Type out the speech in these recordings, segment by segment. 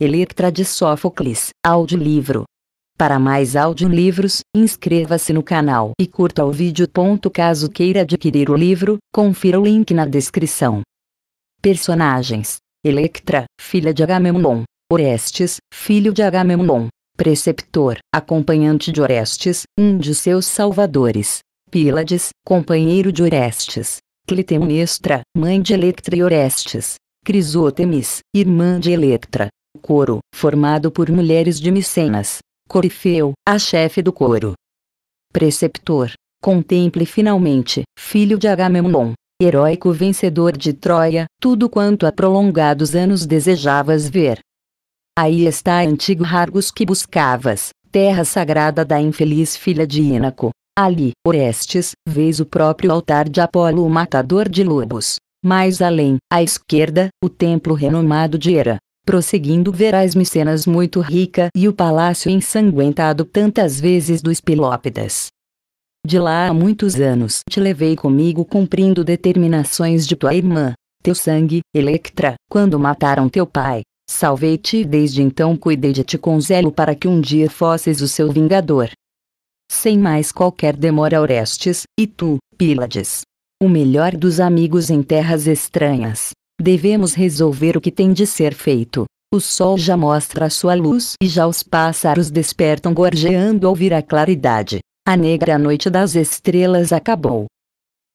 Electra de Sófocles, audiolivro. Para mais audiolivros, inscreva-se no canal e curta o vídeo. Caso queira adquirir o livro, confira o link na descrição. Personagens: Electra, filha de Agamemnon, Orestes, filho de Agamemnon, preceptor, acompanhante de Orestes, um de seus salvadores, Pílades, companheiro de Orestes, Clitemnestra, mãe de Electra e Orestes, Crisótemis, irmã de Electra coro, formado por mulheres de micenas. Corifeu, a chefe do coro. Preceptor, contemple finalmente, filho de Agamemnon, heróico vencedor de Troia, tudo quanto há prolongados anos desejavas ver. Aí está antigo Argos que buscavas, terra sagrada da infeliz filha de Ínaco. Ali, Orestes, vês o próprio altar de Apolo o matador de lobos. Mais além, à esquerda, o templo renomado de Hera, Prosseguindo verás Micenas muito rica e o palácio ensanguentado tantas vezes dos Pilópidas. De lá há muitos anos te levei comigo cumprindo determinações de tua irmã, teu sangue, Electra, quando mataram teu pai. Salvei-te e desde então cuidei de ti com zelo para que um dia fosses o seu vingador. Sem mais qualquer demora Orestes, e tu, Pílades. O melhor dos amigos em terras estranhas, Devemos resolver o que tem de ser feito. O sol já mostra a sua luz e já os pássaros despertam gorjeando ao ouvir a claridade. A negra noite das estrelas acabou.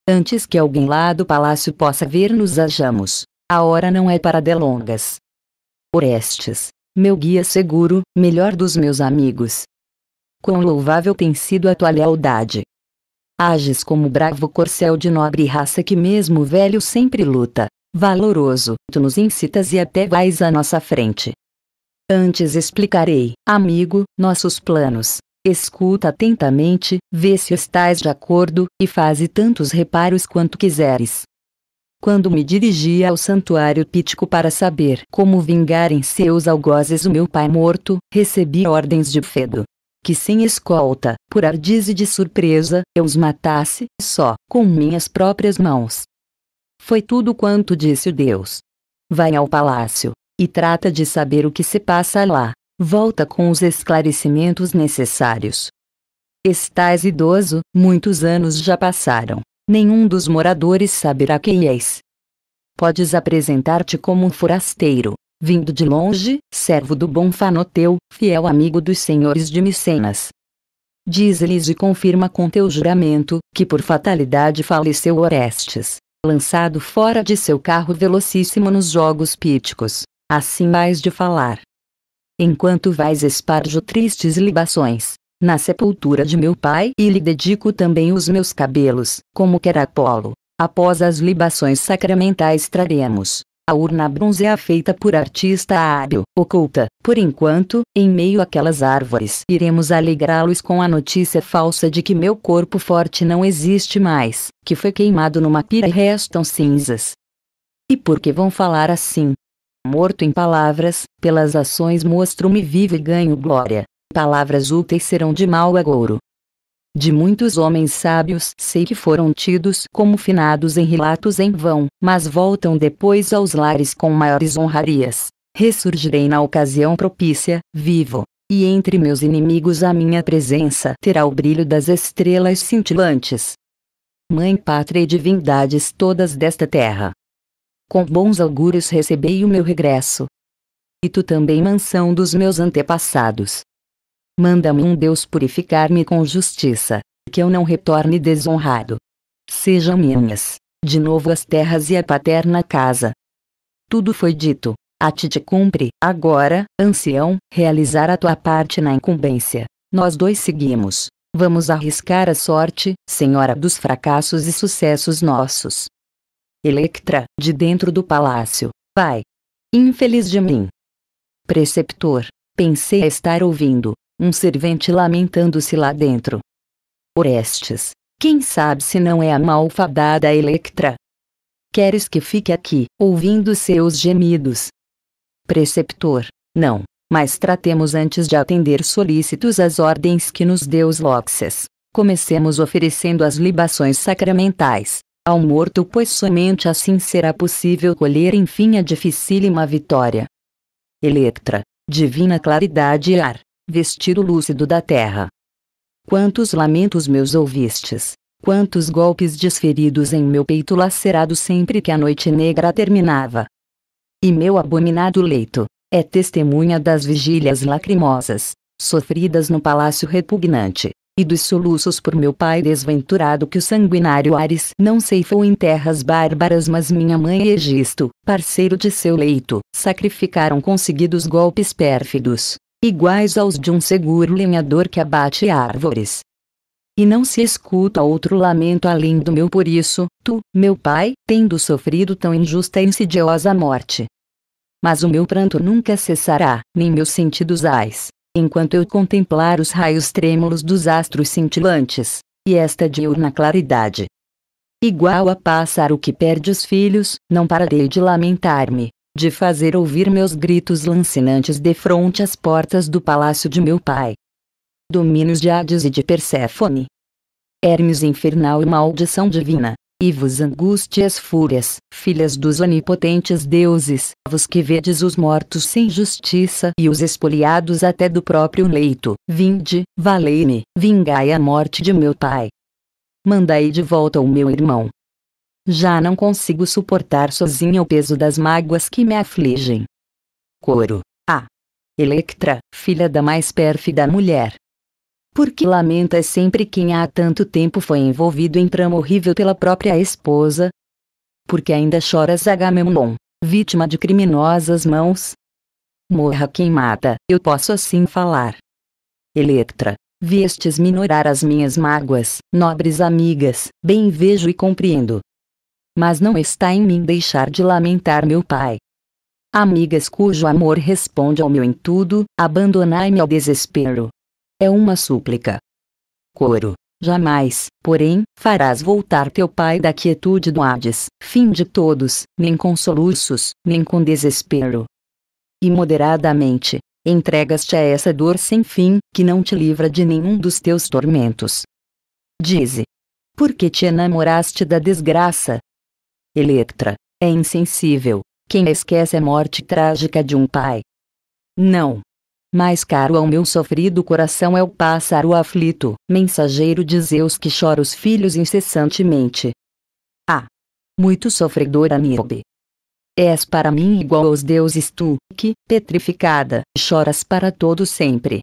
Antes que alguém lá do palácio possa ver, nos ajamos. A hora não é para delongas. Orestes, meu guia seguro, melhor dos meus amigos. Quão louvável tem sido a tua lealdade. Ages como bravo corcel de nobre raça que mesmo velho sempre luta, valoroso, tu nos incitas e até vais à nossa frente. Antes explicarei, amigo, nossos planos. Escuta atentamente, vê se estás de acordo, e faze tantos reparos quanto quiseres. Quando me dirigi ao santuário pítico para saber como vingar em seus algozes o meu pai morto, recebi ordens de Fedo. Que sem escolta, por ardize de surpresa, eu os matasse, só, com minhas próprias mãos. Foi tudo quanto disse o Deus. Vai ao palácio, e trata de saber o que se passa lá. Volta com os esclarecimentos necessários. Estás idoso, muitos anos já passaram. Nenhum dos moradores saberá quem és. Podes apresentar-te como um forasteiro, vindo de longe, servo do bom Fanoteu, fiel amigo dos senhores de Micenas. Diz-lhes e confirma com teu juramento, que por fatalidade faleceu Orestes, lançado fora de seu carro velocíssimo nos Jogos Píticos, assim mais de falar. Enquanto vais esparjo tristes libações, na sepultura de meu pai e lhe dedico também os meus cabelos, como quer Apolo, após as libações sacramentais traremos, a urna é feita por artista hábil, oculta, por enquanto, em meio àquelas árvores. Iremos alegrá-los com a notícia falsa de que meu corpo forte não existe mais, que foi queimado numa pira e restam cinzas. E por que vão falar assim? Morto em palavras, pelas ações mostro-me vivo e ganho glória. Palavras úteis serão de mau agouro, de muitos homens sábios sei que foram tidos como finados em relatos em vão, mas voltam depois aos lares com maiores honrarias. Ressurgirei na ocasião propícia, vivo, e entre meus inimigos a minha presença terá o brilho das estrelas cintilantes. Mãe pátria e divindades todas desta terra. Com bons augúrios recebei o meu regresso. E tu também mansão dos meus antepassados manda-me um Deus purificar-me com justiça, que eu não retorne desonrado. Sejam minhas, de novo as terras e a paterna casa. Tudo foi dito, a ti te cumpre, agora, ancião, realizar a tua parte na incumbência. Nós dois seguimos. Vamos arriscar a sorte, senhora dos fracassos e sucessos nossos. Electra, de dentro do palácio, vai. Infeliz de mim. Preceptor, pensei estar ouvindo, um servente lamentando-se lá dentro. Orestes, quem sabe se não é a malfadada Electra? Queres que fique aqui, ouvindo seus gemidos? Preceptor, não, mas tratemos antes de atender solícitos as ordens que nos deu Loxes. Comecemos oferecendo as libações sacramentais ao morto, pois somente assim será possível colher enfim a dificílima vitória. Electra, divina claridade e ar, vestir o lúcido da terra. Quantos lamentos meus ouvistes, quantos golpes desferidos em meu peito lacerado sempre que a noite negra terminava. E meu abominado leito, é testemunha das vigílias lacrimosas, sofridas no palácio repugnante, e dos soluços por meu pai desventurado que o sanguinário Ares não ceifou em terras bárbaras mas minha mãe Egisto, parceiro de seu leito, sacrificaram conseguidos golpes pérfidos, iguais aos de um seguro lenhador que abate árvores. E não se escuta outro lamento além do meu por isso, tu, meu pai, tendo sofrido tão injusta e insidiosa morte. Mas o meu pranto nunca cessará, nem meus sentidos ais, enquanto eu contemplar os raios trêmulos dos astros cintilantes, e esta diurna claridade. Igual a pássaro que perde os filhos, não pararei de lamentar-me, de fazer ouvir meus gritos lancinantes defronte às portas do palácio de meu pai. Domínios de Hades e de Perséfone. Hermes infernal e maldição divina, e vos angústias fúrias, filhas dos onipotentes deuses, vos que vedes os mortos sem justiça e os espoliados até do próprio leito, vinde, valei-me, vingai a morte de meu pai. Mandai de volta o meu irmão, já não consigo suportar sozinha o peso das mágoas que me afligem. Coro. A. Electra, filha da mais pérfida mulher. por que lamenta sempre quem há tanto tempo foi envolvido em trama horrível pela própria esposa? por que ainda choras Agamemnon, vítima de criminosas mãos? Morra quem mata, eu posso assim falar. Electra, Viestes minorar as minhas mágoas, nobres amigas, bem vejo e compreendo, mas não está em mim deixar de lamentar meu pai. Amigas cujo amor responde ao meu em tudo, abandonai-me ao desespero. É uma súplica. Coro. Jamais, porém, farás voltar teu pai da quietude do Hades, fim de todos, nem com soluços, nem com desespero. E moderadamente, entregas-te a essa dor sem fim, que não te livra de nenhum dos teus tormentos. Dize. Por que te enamoraste da desgraça, Electra, é insensível. Quem esquece a morte trágica de um pai? Não. Mais caro ao meu sofrido coração é o pássaro aflito, mensageiro de Zeus que chora os filhos incessantemente. Ah! Muito sofredora Niobe. És para mim igual aos deuses tu, que, petrificada, choras para todo sempre.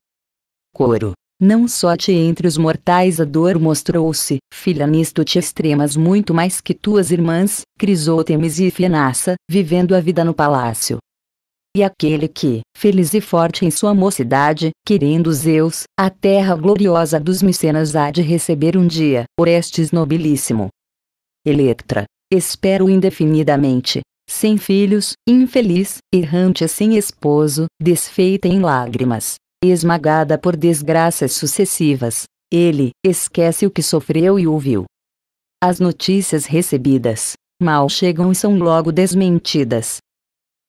Coro. Não só te entre os mortais a dor mostrou-se, filha nisto te extremas muito mais que tuas irmãs, Crisótemis e Fianassa, vivendo a vida no palácio. E aquele que, feliz e forte em sua mocidade, querendo Zeus, a terra gloriosa dos Micenas há de receber um dia, Orestes nobilíssimo. Electra. Espero indefinidamente. Sem filhos, infeliz, errante sem esposo, desfeita em lágrimas, esmagada por desgraças sucessivas. Ele esquece o que sofreu e ouviu. As notícias recebidas mal chegam e são logo desmentidas.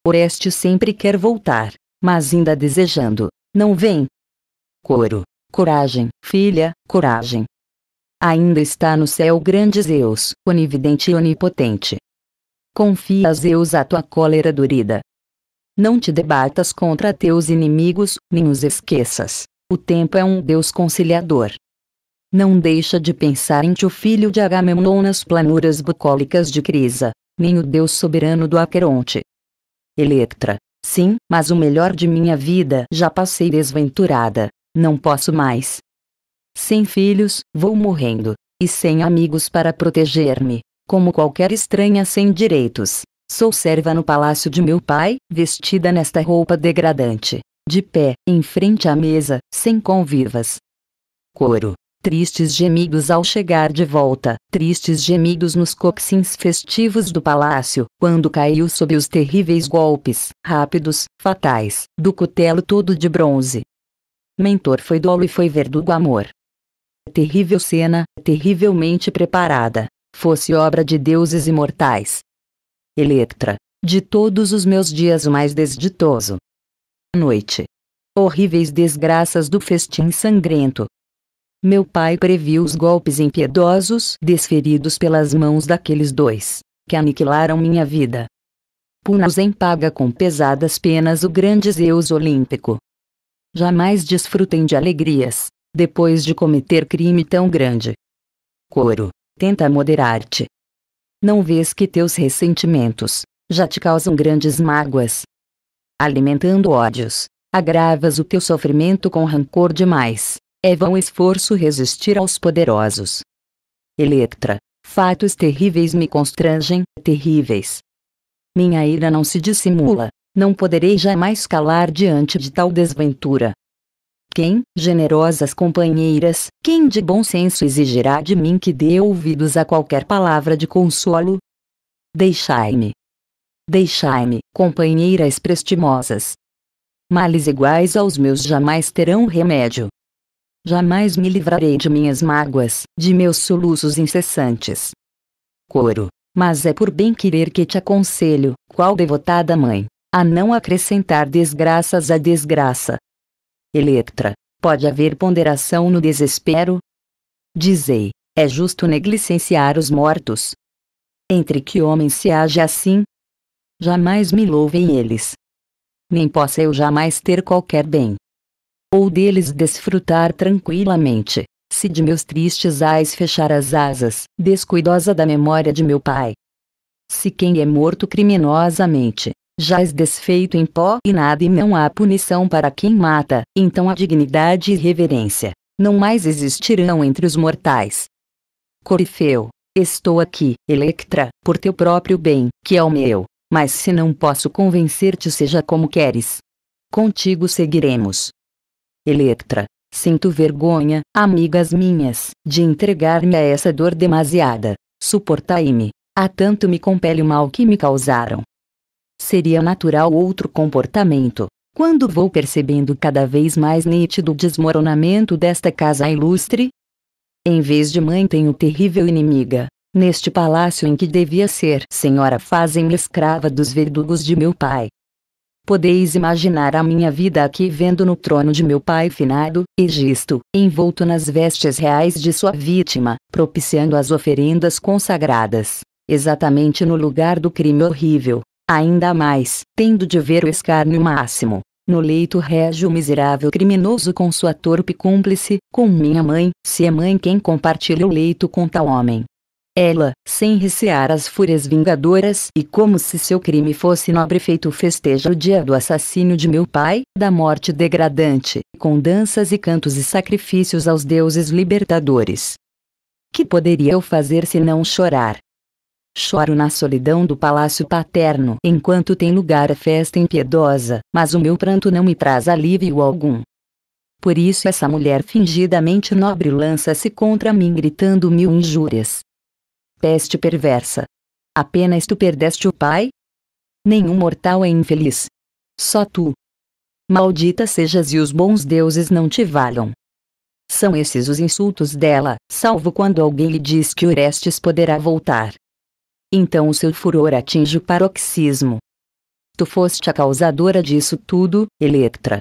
Oreste sempre quer voltar, mas ainda desejando, não vem. Coro, coragem, filha, coragem. Ainda está no céu grande Zeus, onividente e onipotente. Confia a Zeus a tua cólera dorida, não te debatas contra teus inimigos, nem os esqueças. O tempo é um Deus conciliador. Não deixa de pensar em teu filho de Agamemnon nas planuras bucólicas de Crisa, nem o Deus soberano do Aqueronte. Electra. Sim, mas o melhor de minha vida já passei desventurada. Não posso mais. Sem filhos, vou morrendo, e sem amigos para proteger-me, como qualquer estranha sem direitos. Sou serva no palácio de meu pai, vestida nesta roupa degradante. De pé, em frente à mesa, sem convivas. Coro. Tristes gemidos ao chegar de volta, tristes gemidos nos coxins festivos do palácio, quando caiu sob os terríveis golpes, rápidos, fatais, do cutelo todo de bronze. Mentor foi dolo e foi verdugo amor. Terrível cena, terrivelmente preparada. Fosse obra de deuses imortais, Electra, de todos os meus dias o mais desditoso. Noite. Horríveis desgraças do festim sangrento. Meu pai previu os golpes impiedosos desferidos pelas mãos daqueles dois, que aniquilaram minha vida. Punas em paga com pesadas penas o grande Zeus olímpico. Jamais desfrutem de alegrias, depois de cometer crime tão grande. Coro, tenta moderar-te, não vês que teus ressentimentos já te causam grandes mágoas? Alimentando ódios, agravas o teu sofrimento com rancor demais. É vão esforço resistir aos poderosos. Eletra, fatos terríveis me constrangem, terríveis. Minha ira não se dissimula, não poderei jamais calar diante de tal desventura. Quem, generosas companheiras, quem de bom senso exigirá de mim que dê ouvidos a qualquer palavra de consolo? Deixai-me. Deixai-me, companheiras prestimosas. Males iguais aos meus jamais terão remédio. Jamais me livrarei de minhas mágoas, de meus soluços incessantes. Coro. Mas é por bem querer que te aconselho, qual devotada mãe, a não acrescentar desgraças à desgraça, Electra, pode haver ponderação no desespero? Dizei, é justo negligenciar os mortos? Entre que homens se age assim? Jamais me louvem eles. Nem possa eu jamais ter qualquer bem. Ou deles desfrutar tranquilamente, se de meus tristes ais fechar as asas, descuidosa da memória de meu pai. Se quem é morto criminosamente, jaz desfeito em pó e nada e não há punição para quem mata, então a dignidade e reverência não mais existirão entre os mortais. Corifeu, estou aqui, Electra, por teu próprio bem, que é o meu, mas se não posso convencer-te seja como queres. Contigo seguiremos. Electra, sinto vergonha, amigas minhas, de entregar-me a essa dor demasiada, suportai-me, há tanto me compele o mal que me causaram seria natural outro comportamento. Quando vou percebendo cada vez mais nítido o desmoronamento desta casa ilustre, em vez de mãe tenho terrível inimiga. Neste palácio em que devia ser senhora fazem-me escrava dos verdugos de meu pai. Podeis imaginar a minha vida aqui vendo no trono de meu pai finado, Egisto, envolto nas vestes reais de sua vítima, propiciando as oferendas consagradas, exatamente no lugar do crime horrível, Ainda mais, tendo de ver o escárnio máximo. No leito rege o miserável criminoso com sua torpe cúmplice, com minha mãe, se é mãe quem compartilha o leito com tal homem. Ela, sem recear as fúrias vingadoras e como se seu crime fosse nobre feito festeja o dia do assassínio de meu pai, da morte degradante, com danças e cantos e sacrifícios aos deuses libertadores. Que poderia eu fazer se não chorar? Choro na solidão do palácio paterno enquanto tem lugar a festa impiedosa, mas o meu pranto não me traz alívio algum. Por isso essa mulher fingidamente nobre lança-se contra mim gritando mil injúrias. Peste perversa. Apenas tu perdeste o pai? Nenhum mortal é infeliz. Só tu. Maldita sejas e os bons deuses não te valham. São esses os insultos dela, salvo quando alguém lhe diz que Orestes poderá voltar. Então o seu furor atinge o paroxismo. Tu foste a causadora disso tudo, Electra.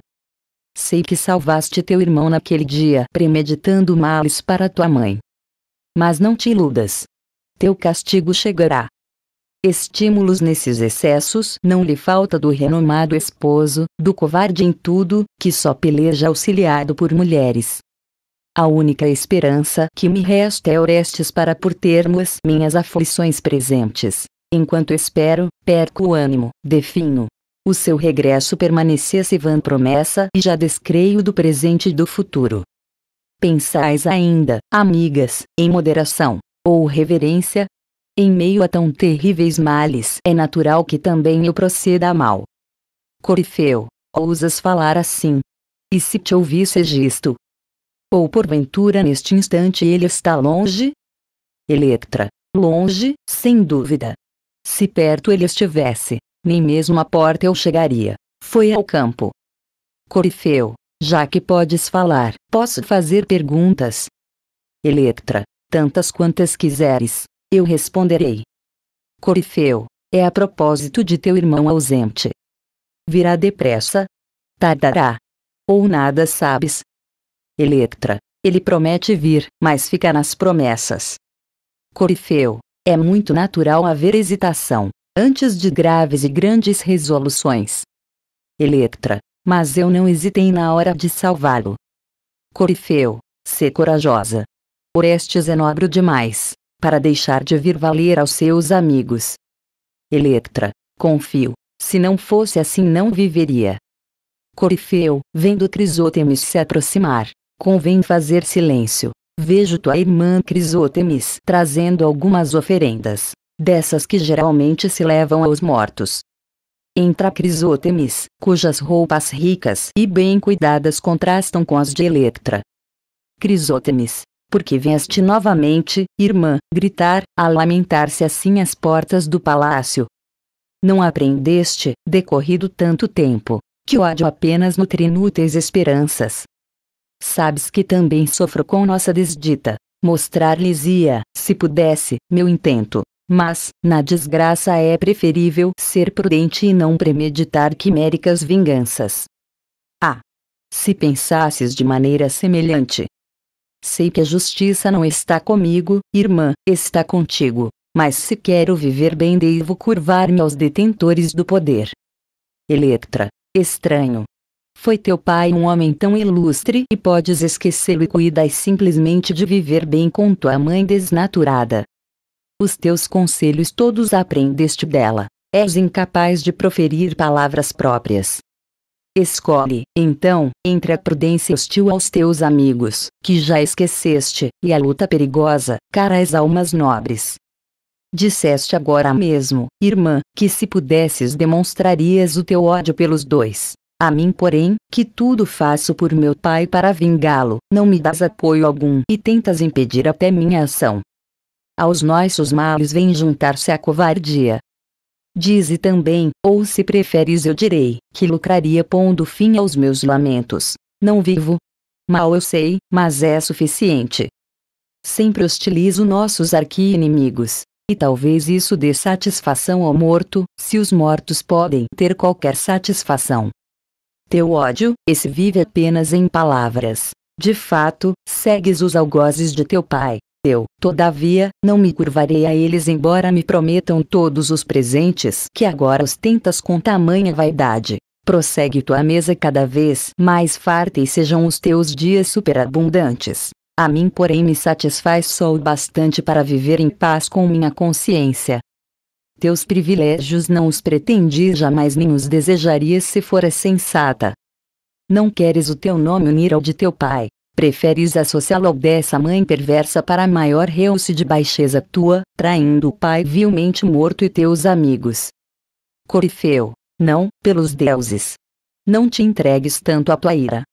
Sei que salvaste teu irmão naquele dia premeditando males para tua mãe. Mas não te iludas. Teu castigo chegará. Estímulos nesses excessos não lhe falta do renomado esposo, do covarde em tudo, que só peleja auxiliado por mulheres a única esperança que me resta é Orestes para por termos minhas aflições presentes. Enquanto espero, perco o ânimo, definho. O seu regresso permanecesse vã promessa e já descreio do presente e do futuro. Pensais ainda, amigas, em moderação, ou reverência? Em meio a tão terríveis males, é natural que também eu proceda a mal. Corifeu, ousas falar assim? E se te ouvisse é isto, ou porventura neste instante ele está longe? Electra, longe, sem dúvida. Se perto ele estivesse, nem mesmo à porta eu chegaria. Foi ao campo. Corifeu, já que podes falar, posso fazer perguntas? Electra, tantas quantas quiseres, eu responderei. Corifeu, é a propósito de teu irmão ausente. Virá depressa? Tardará. Ou nada sabes, Electra, ele promete vir, mas fica nas promessas. Corifeu, é muito natural haver hesitação, antes de graves e grandes resoluções. Electra, mas eu não hesitei na hora de salvá-lo. Corifeu, sê corajosa. Orestes é nobre demais, para deixar de vir valer aos seus amigos. Electra, confio, se não fosse assim não viveria. Corifeu, vendo Crisótemis se aproximar, Convém fazer silêncio. Vejo tua irmã Crisótemis trazendo algumas oferendas, dessas que geralmente se levam aos mortos. Entra Crisótemis, cujas roupas ricas e bem cuidadas contrastam com as de Electra. Crisótemis, que vieste novamente, irmã, gritar, a lamentar-se assim às portas do palácio. Não aprendeste, decorrido tanto tempo, que ódio apenas nutre inúteis esperanças, sabes que também sofro com nossa desdita. Mostrar-lhes-ia, se pudesse, meu intento. Mas, na desgraça é preferível ser prudente e não premeditar quiméricas vinganças. Ah! Se pensasses de maneira semelhante. Sei que a justiça não está comigo, irmã, está contigo. Mas se quero viver bem devo curvar-me aos detentores do poder. Eletra. Estranho, foi teu pai um homem tão ilustre e podes esquecê-lo e cuidas simplesmente de viver bem com tua mãe desnaturada. Os teus conselhos todos aprendeste dela. És incapaz de proferir palavras próprias. Escolhe, então, entre a prudência hostil aos teus amigos, que já esqueceste, e a luta perigosa, cara às almas nobres. Disseste agora mesmo, irmã, que se pudesses demonstrarias o teu ódio pelos dois. A mim, porém, que tudo faço por meu Pai para vingá-lo, não me dás apoio algum e tentas impedir até minha ação. Aos nossos males vem juntar-se a covardia. Dize também, ou se preferes eu direi, que lucraria pondo fim aos meus lamentos. Não vivo. Mal eu sei, mas é suficiente. Sempre hostilizo nossos arqui-inimigos, e talvez isso dê satisfação ao morto, se os mortos podem ter qualquer satisfação. Teu ódio, esse vive apenas em palavras. De fato, segues os algozes de teu pai. Eu, todavia, não me curvarei a eles, embora me prometam todos os presentes que agora ostentas com tamanha vaidade. Prossegue tua mesa cada vez mais farta e sejam os teus dias superabundantes. A mim, porém, me satisfaz só o bastante para viver em paz com minha consciência. Teus privilégios não os pretendi jamais nem os desejarias se fora sensata. Não queres o teu nome unir ao de teu pai, preferes associá-lo ao dessa mãe perversa para maior realce de baixeza tua, traindo o pai vilmente morto e teus amigos. Corifeu, não, pelos deuses. Não te entregues tanto à ira.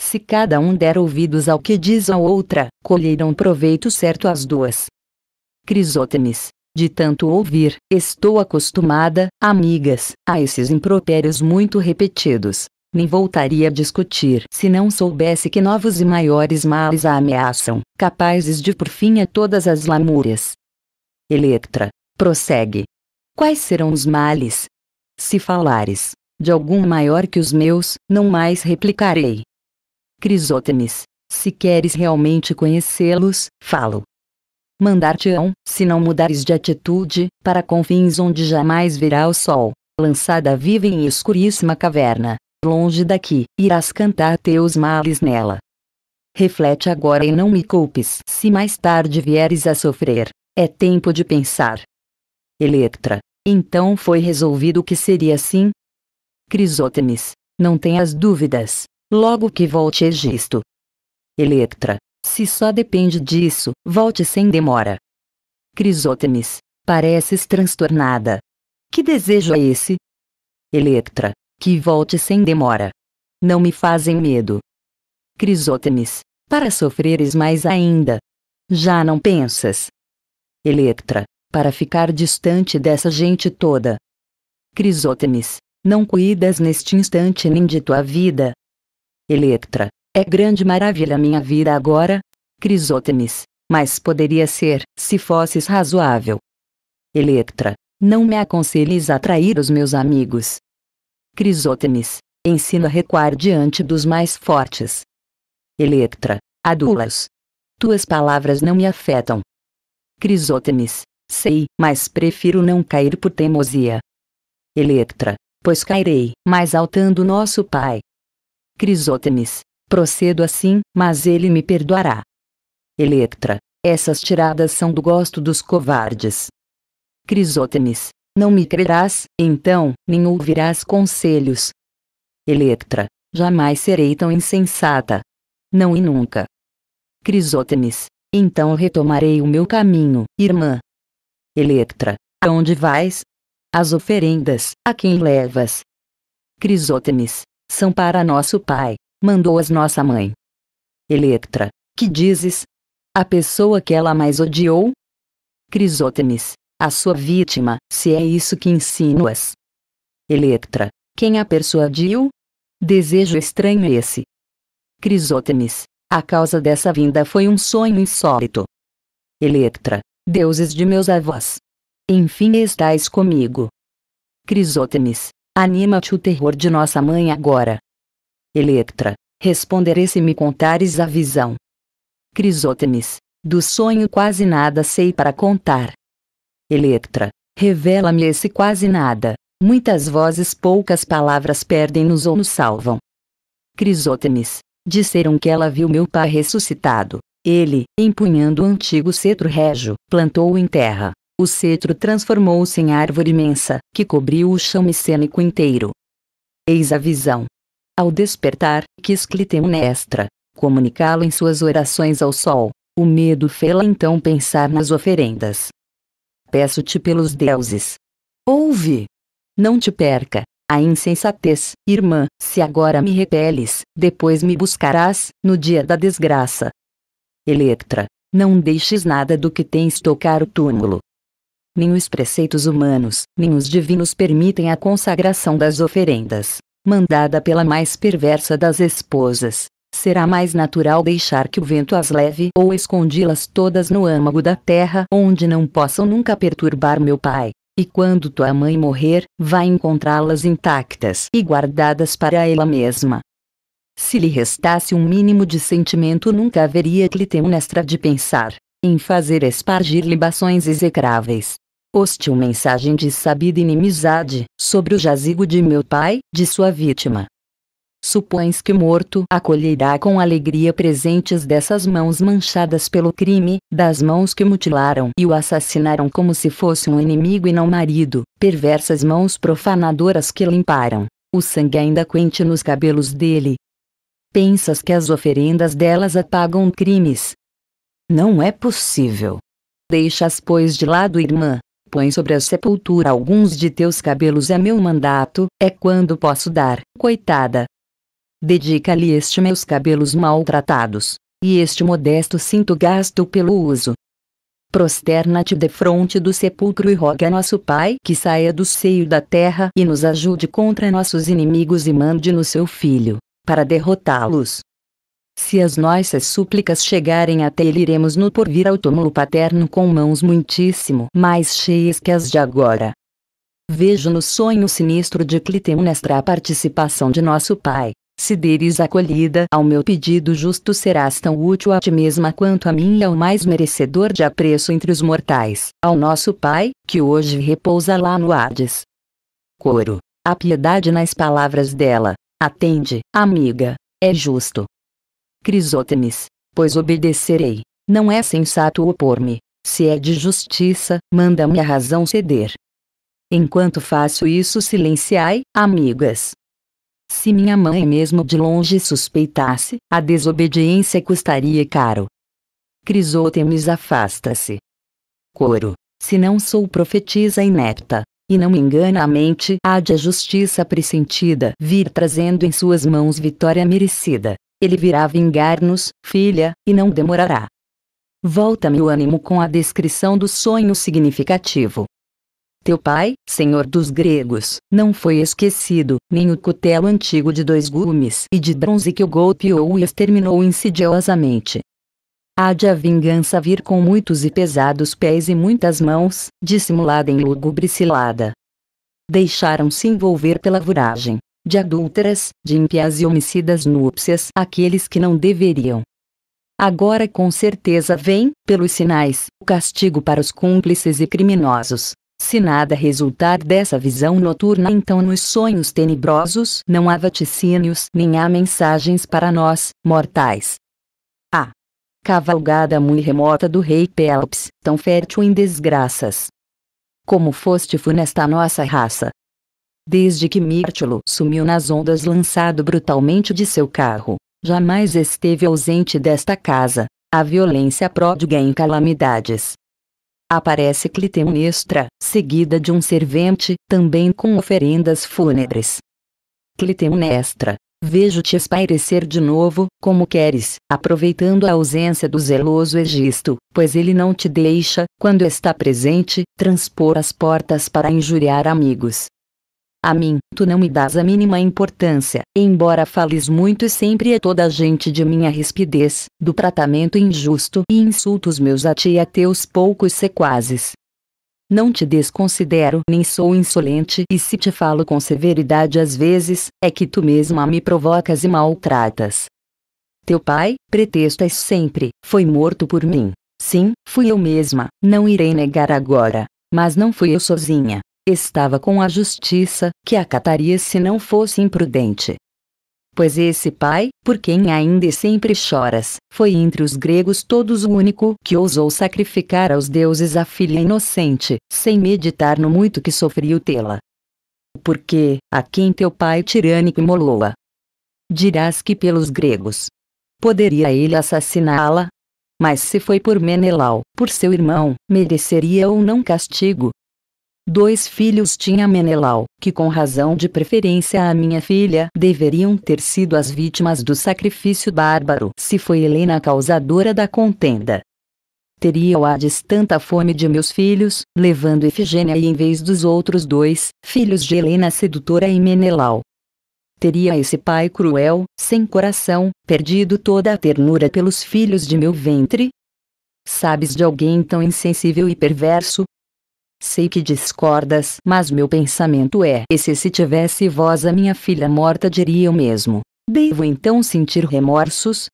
Se cada um der ouvidos ao que diz a outra, colherão proveito certo as duas. Crisótemis, de tanto ouvir, estou acostumada, amigas, a esses impropérios muito repetidos. Nem voltaria a discutir se não soubesse que novos e maiores males a ameaçam, capazes de por fim a todas as lamúrias. Electra. Prossegue. Quais serão os males? Se falares de algum maior que os meus, não mais replicarei. Crisótemis. Se queres realmente conhecê-los, falo mandar-te-ão, se não mudares de atitude, para confins onde jamais virá o sol. Lançada viva em escuríssima caverna, longe daqui, irás cantar teus males nela. Reflete agora e não me culpes se mais tarde vieres a sofrer. É tempo de pensar. Electra. Então foi resolvido que seria assim? Crisótemis. Não tenhas dúvidas. Logo que volte Egisto. Electra. Se só depende disso, volte sem demora. Crisótemis, pareces transtornada. Que desejo é esse? Electra, que volte sem demora. Não me fazem medo. Crisótemis, para sofreres mais ainda. Já não pensas. Electra, para ficar distante dessa gente toda. Crisótemis, não cuidas neste instante nem de tua vida. Electra, é grande maravilha minha vida agora, Crisótemis, mas poderia ser, se fosses razoável. Electra, não me aconselhes a trair os meus amigos. Crisótemis, ensina a recuar diante dos mais fortes. Electra, adulas. Tuas palavras não me afetam. Crisótemis, sei, mas prefiro não cair por teimosia. Electra, pois cairei, mas altando nosso pai. Crisótemis, Procedo assim, mas ele me perdoará. Electra, essas tiradas são do gosto dos covardes. Crisótemis, não me crerás, então, nem ouvirás conselhos. Electra, jamais serei tão insensata. Não e nunca. Crisótemis, então retomarei o meu caminho, irmã. Electra, aonde vais? As oferendas, a quem levas? Crisótemis, são para nosso pai mandou-as nossa mãe. Electra, que dizes? A pessoa que ela mais odiou? Crisótemis, a sua vítima, se é isso que insinuas. Electra, quem a persuadiu? Desejo estranho esse. Crisótemis, a causa dessa vinda foi um sonho insólito. Electra, deuses de meus avós. Enfim estás comigo. Crisótemis, anima-te o terror de nossa mãe agora. Electra, responderei se me contares a visão. Crisótemis, do sonho quase nada sei para contar. Electra, revela-me esse quase nada. Muitas vozes, poucas palavras perdem-nos ou nos salvam. Crisótemis, disseram que ela viu meu pai ressuscitado. Ele, empunhando o antigo cetro régio, plantou-o em terra. O cetro transformou-se em árvore imensa, que cobriu o chão micênico inteiro. Eis a visão, ao despertar, quis Clitemnestra comunicá-lo em suas orações ao sol. O medo fê-la então pensar nas oferendas. Peço-te pelos deuses. Ouve! Não te perca, a insensatez, irmã, se agora me repeles, depois me buscarás, no dia da desgraça. Eletra, não deixes nada do que tens tocar o túmulo. Nem os preceitos humanos, nem os divinos permitem a consagração das oferendas mandada pela mais perversa das esposas. Será mais natural deixar que o vento as leve ou escondi-las todas no âmago da terra, onde não possam nunca perturbar meu pai. E quando tua mãe morrer, vai encontrá-las intactas e guardadas para ela mesma. Se lhe restasse um mínimo de sentimento, nunca haveria Clitemnestra de pensar em fazer espargir libações execráveis hostil mensagem de sabida inimizade, sobre o jazigo de meu pai, de sua vítima. Supões que morto acolherá com alegria presentes dessas mãos manchadas pelo crime, das mãos que mutilaram e o assassinaram como se fosse um inimigo e não marido, perversas mãos profanadoras que limparam o sangue ainda quente nos cabelos dele. Pensas que as oferendas delas apagam crimes? Não é possível. Deixas, pois, de lado, irmã, Põe sobre a sepultura alguns de teus cabelos é meu mandato, é quando posso dar, coitada. Dedica-lhe este meus cabelos maltratados, e este modesto cinto gasto pelo uso. Prosterna-te defronte do sepulcro e roga a nosso Pai que saia do seio da terra e nos ajude contra nossos inimigos e mande no seu Filho, para derrotá-los. Se as nossas súplicas chegarem até ele, iremos no porvir ao túmulo paterno com mãos muitíssimo mais cheias que as de agora. Vejo no sonho sinistro de Clitemnestra a participação de nosso pai. Se deres acolhida ao meu pedido justo serás tão útil a ti mesma quanto a mim e ao mais merecedor de apreço entre os mortais, ao nosso Pai, que hoje repousa lá no Hades. Coro. A piedade nas palavras dela. Atende, amiga. É justo, Crisótemis, pois obedecerei, não é sensato opor-me, se é de justiça, manda-me a razão ceder. Enquanto faço isso silenciai, amigas. Se minha mãe mesmo de longe suspeitasse, a desobediência custaria caro. Crisótemis afasta-se. Coro. Se não sou profetisa inepta, e não me engana a mente, há de a justiça pressentida vir trazendo em suas mãos vitória merecida. Ele virá vingar-nos, filha, e não demorará. Volta-me o ânimo com a descrição do sonho significativo. Teu pai, senhor dos gregos, não foi esquecido, nem o cutelo antigo de dois gumes e de bronze que o golpeou e exterminou insidiosamente. Há de a vingança vir com muitos e pesados pés e muitas mãos, dissimulada em lúgubre cilada. Deixaram-se envolver pela voragem, de adúlteras, de impias e homicidas núpcias aqueles que não deveriam. Agora com certeza vem, pelos sinais, o castigo para os cúmplices e criminosos. Se nada resultar dessa visão noturna, então nos sonhos tenebrosos não há vaticínios nem há mensagens para nós, mortais. A cavalgada muito remota do rei Pelops, tão fértil em desgraças. Como foste funesta a nossa raça, Desde que Mirtilo sumiu nas ondas lançado brutalmente de seu carro, jamais esteve ausente desta casa, a violência pródiga em calamidades. Aparece Clitemnestra, seguida de um servente, também com oferendas fúnebres. Clitemnestra, vejo-te espairecer de novo, como queres, aproveitando a ausência do zeloso Egisto, pois ele não te deixa, quando está presente, transpor as portas para injuriar amigos, a mim, tu não me dás a mínima importância, embora fales muito e sempre a é toda a gente de minha rispidez, do tratamento injusto e insultos meus a ti e a teus poucos sequazes. Não te desconsidero nem sou insolente e se te falo com severidade às vezes, é que tu mesma me provocas e maltratas. Teu pai, pretextas é sempre, foi morto por mim. Sim, fui eu mesma, não irei negar agora. Mas não fui eu sozinha estava com a justiça, que acataria se não fosse imprudente. Pois esse pai, por quem ainda e sempre choras, foi entre os gregos todos o único que ousou sacrificar aos deuses a filha inocente, sem meditar no muito que sofreu tê-la. Porque, a quem teu pai tirânico imolou-a? Dirás que pelos gregos. Poderia ele assassiná-la? Mas se foi por Menelau, por seu irmão, mereceria ou não castigo, Dois filhos tinha Menelau, que com razão de preferência à minha filha deveriam ter sido as vítimas do sacrifício bárbaro se foi Helena a causadora da contenda. Teria o Hades tanta fome de meus filhos, levando Efigênia e em vez dos outros dois, filhos de Helena sedutora e Menelau. Teria esse pai cruel, sem coração, perdido toda a ternura pelos filhos de meu ventre? Sabes de alguém tão insensível e perverso, Sei que discordas, mas meu pensamento é esse se tivesse voz a minha filha morta diria o mesmo. Devo então sentir remorsos?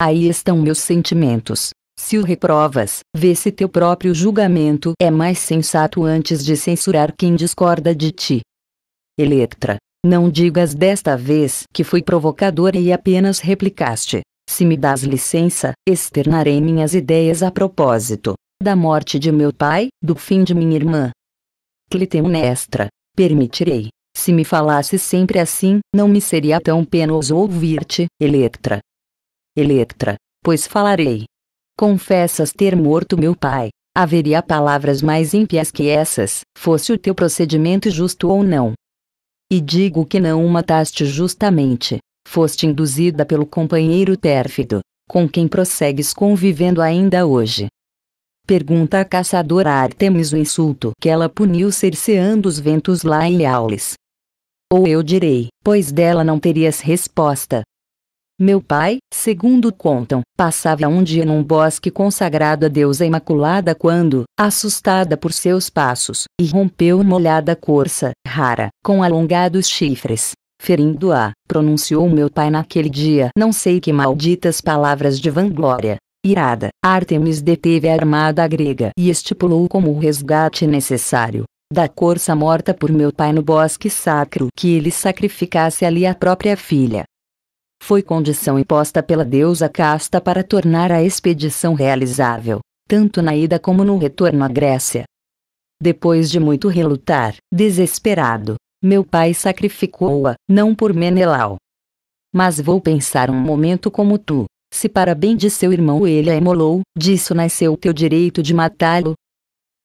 Aí estão meus sentimentos. Se o reprovas, vê se teu próprio julgamento é mais sensato antes de censurar quem discorda de ti. Eletra, não digas desta vez que fui provocadora e apenas replicaste. Se me das licença, externarei minhas ideias a propósito da morte de meu pai, do fim de minha irmã. Clitemnestra, permitirei. Se me falasse sempre assim, não me seria tão penoso ouvir-te, Electra. Electra, pois falarei. Confessas ter morto meu pai. Haveria palavras mais ímpias que essas, fosse o teu procedimento justo ou não. E digo que não o mataste justamente. Foste induzida pelo companheiro pérfido, com quem prossegues convivendo ainda hoje. Pergunta a caçadora Artemis o insulto que ela puniu cerceando os ventos lá em Aulis. Ou eu direi, pois dela não terias resposta. Meu pai, segundo contam, passava um dia num bosque consagrado a deusa imaculada quando, assustada por seus passos, irrompeu uma olhada corça, rara, com alongados chifres. Ferindo-a, pronunciou meu pai naquele dia não sei que malditas palavras de vanglória, Irada, Artemis deteve a armada grega e estipulou como resgate necessário, da corça morta por meu pai no bosque sacro que ele sacrificasse ali a própria filha. Foi condição imposta pela deusa casta para tornar a expedição realizável, tanto na ida como no retorno à Grécia. Depois de muito relutar, desesperado, meu pai sacrificou-a, não por Menelau. Mas vou pensar um momento como tu, se para bem de seu irmão ele a imolou, disso nasceu teu direito de matá-lo.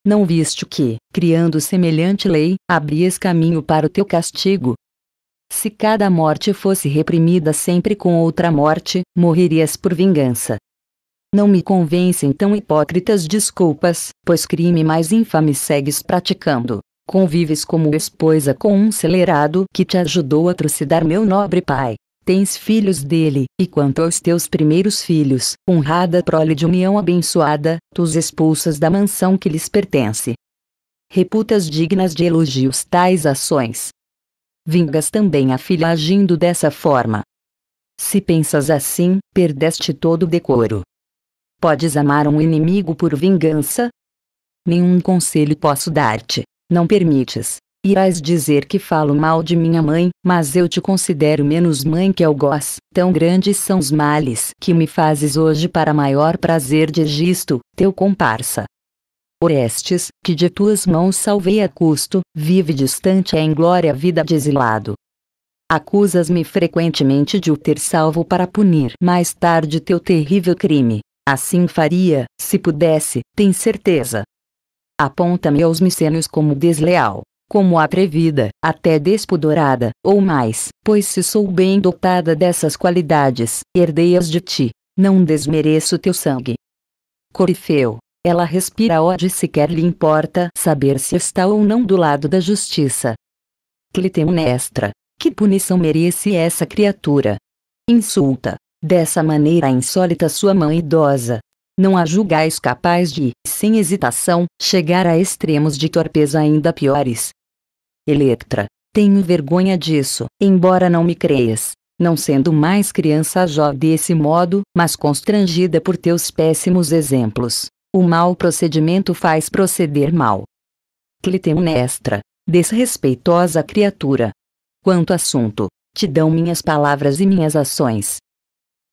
Não viste que, criando semelhante lei, abrias caminho para o teu castigo? Se cada morte fosse reprimida sempre com outra morte, morrerias por vingança. Não me convencem tão hipócritas desculpas, pois crime mais infame segues praticando. Convives como esposa com um celerado que te ajudou a trucidar meu nobre pai tens filhos dele, e quanto aos teus primeiros filhos, honrada prole de união abençoada, tu os expulsas da mansão que lhes pertence. Reputas dignas de elogios tais ações. Vingas também a filha agindo dessa forma. Se pensas assim, perdeste todo o decoro. Podes amar um inimigo por vingança? Nenhum conselho posso dar-te, não permites, Irás dizer que falo mal de minha mãe, mas eu te considero menos mãe que algoz. Tão grandes são os males que me fazes hoje para maior prazer de Egisto, teu comparsa. Orestes, que de tuas mãos salvei a custo, vive distante em glória a vida de exilado. Acusas-me frequentemente de o ter salvo para punir mais tarde teu terrível crime. Assim faria, se pudesse, tem certeza. Aponta-me aos micênios como desleal como atrevida, até despudorada, ou mais, pois se sou bem dotada dessas qualidades, herdeias de ti, não desmereço teu sangue. Corifeu. Ela respira ódio sequer lhe importa saber se está ou não do lado da justiça. Clitemnestra. Que punição merece essa criatura? Insulta. Dessa maneira insólita sua mãe idosa. Não a julgais capaz de, sem hesitação, chegar a extremos de torpeza ainda piores, Electra, tenho vergonha disso, embora não me creias. Não sendo mais criança Jó desse modo, mas constrangida por teus péssimos exemplos. O mau procedimento faz proceder mal. Clitemnestra, desrespeitosa criatura. Quanto assunto, te dão minhas palavras e minhas ações.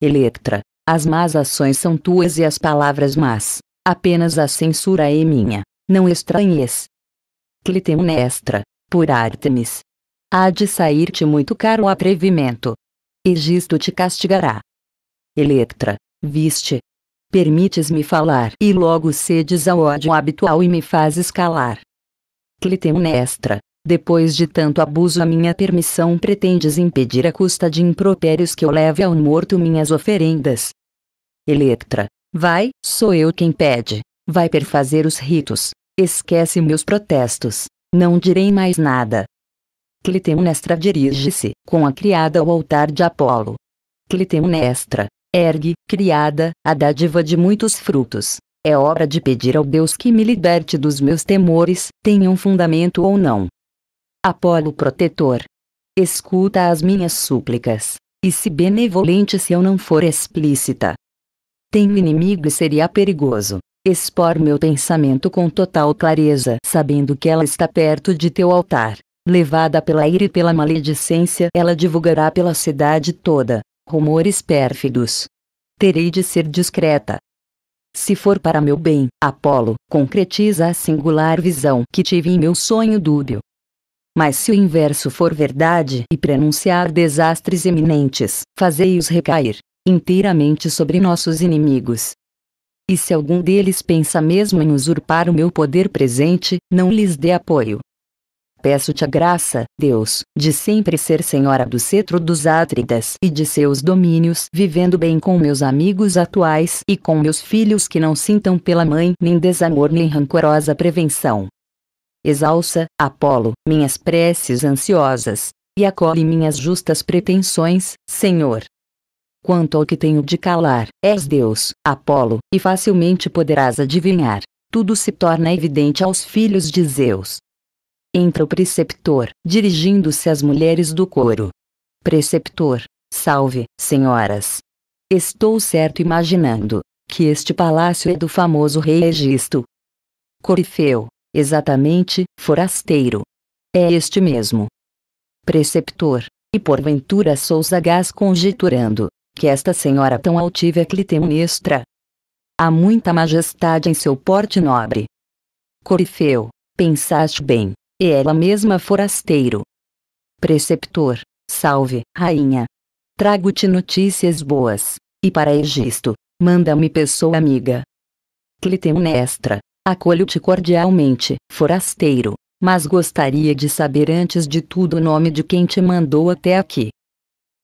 Electra, as más ações são tuas e as palavras más. Apenas a censura é minha, não estranhes. Clitemnestra, por Artemis. Há de sair-te muito caro o atrevimento. Egisto te castigará. Electra, viste. Permites-me falar e logo cedes ao ódio habitual e me fazes calar. Clitemnestra, depois de tanto abuso à minha permissão pretendes impedir à custa de impropérios que eu leve ao morto minhas oferendas. Electra, vai, sou eu quem pede, vai perfazer os ritos, esquece meus protestos. Não direi mais nada. Clitemnestra dirige-se, com a criada ao altar de Apolo. Clitemnestra, ergue, criada, a dádiva de muitos frutos. É hora de pedir ao Deus que me liberte dos meus temores, tenham fundamento ou não. Apolo protetor. Escuta as minhas súplicas, e se benevolente se eu não for explícita. Tenho inimigo e seria perigoso expor meu pensamento com total clareza, sabendo que ela está perto de teu altar. Levada pela ira e pela maledicência, ela divulgará pela cidade toda rumores pérfidos. Terei de ser discreta. Se for para meu bem, Apolo, concretiza a singular visão que tive em meu sonho dúbio. Mas se o inverso for verdade e prenunciar desastres eminentes, fazei-os recair inteiramente sobre nossos inimigos, e se algum deles pensa mesmo em usurpar o meu poder presente, não lhes dê apoio. Peço-te a graça, Deus, de sempre ser senhora do cetro dos Átridas e de seus domínios, vivendo bem com meus amigos atuais e com meus filhos que não sintam pela mãe nem desamor nem rancorosa prevenção. Exalça, Apolo, minhas preces ansiosas, e acolhe minhas justas pretensões, Senhor, Quanto ao que tenho de calar, és Deus, Apolo, e facilmente poderás adivinhar. Tudo se torna evidente aos filhos de Zeus. Entra o preceptor, dirigindo-se às mulheres do coro. Preceptor, salve, senhoras. Estou certo imaginando que este palácio é do famoso rei Egisto. Corifeu, exatamente, forasteiro. É este mesmo. Preceptor, e porventura sou sagaz conjecturando que esta senhora tão altiva é clitemnestra. Há muita majestade em seu porte nobre. Corifeu, pensaste bem, e ela mesma forasteiro. Preceptor, salve, rainha. Trago-te notícias boas, e para Egisto, manda-me pessoa amiga. Clitemnestra, acolho-te cordialmente, forasteiro, mas gostaria de saber antes de tudo o nome de quem te mandou até aqui.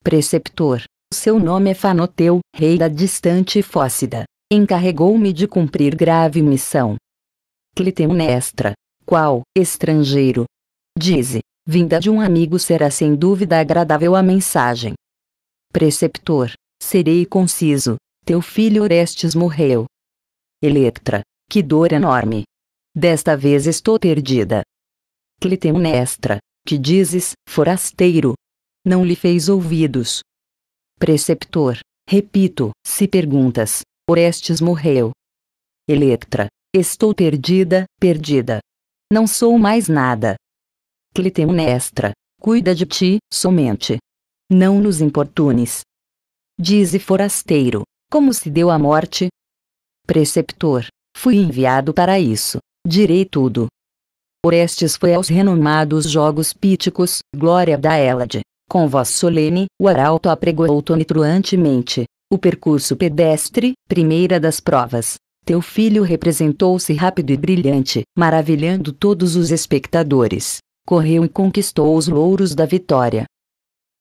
Preceptor, seu nome é Fanoteu, rei da distante Fócida. Encarregou-me de cumprir grave missão. Clitemnestra. Qual, estrangeiro? Dize, vinda de um amigo será sem dúvida agradável a mensagem. Preceptor, serei conciso. Teu filho Orestes morreu. Electra, que dor enorme. Desta vez estou perdida. Clitemnestra, que dizes, forasteiro? Não lhe fez ouvidos, Preceptor, repito, se perguntas, Orestes morreu. Eletra, estou perdida, perdida. Não sou mais nada. Clitemnestra, cuida de ti, somente. Não nos importunes. Dize forasteiro, como se deu a morte? Preceptor, fui enviado para isso, direi tudo. Orestes foi aos renomados Jogos Píticos, glória da Hélade, com voz solene, o arauto apregou tonitruantemente. O percurso pedestre, primeira das provas. Teu filho representou-se rápido e brilhante, maravilhando todos os espectadores. Correu e conquistou os louros da vitória.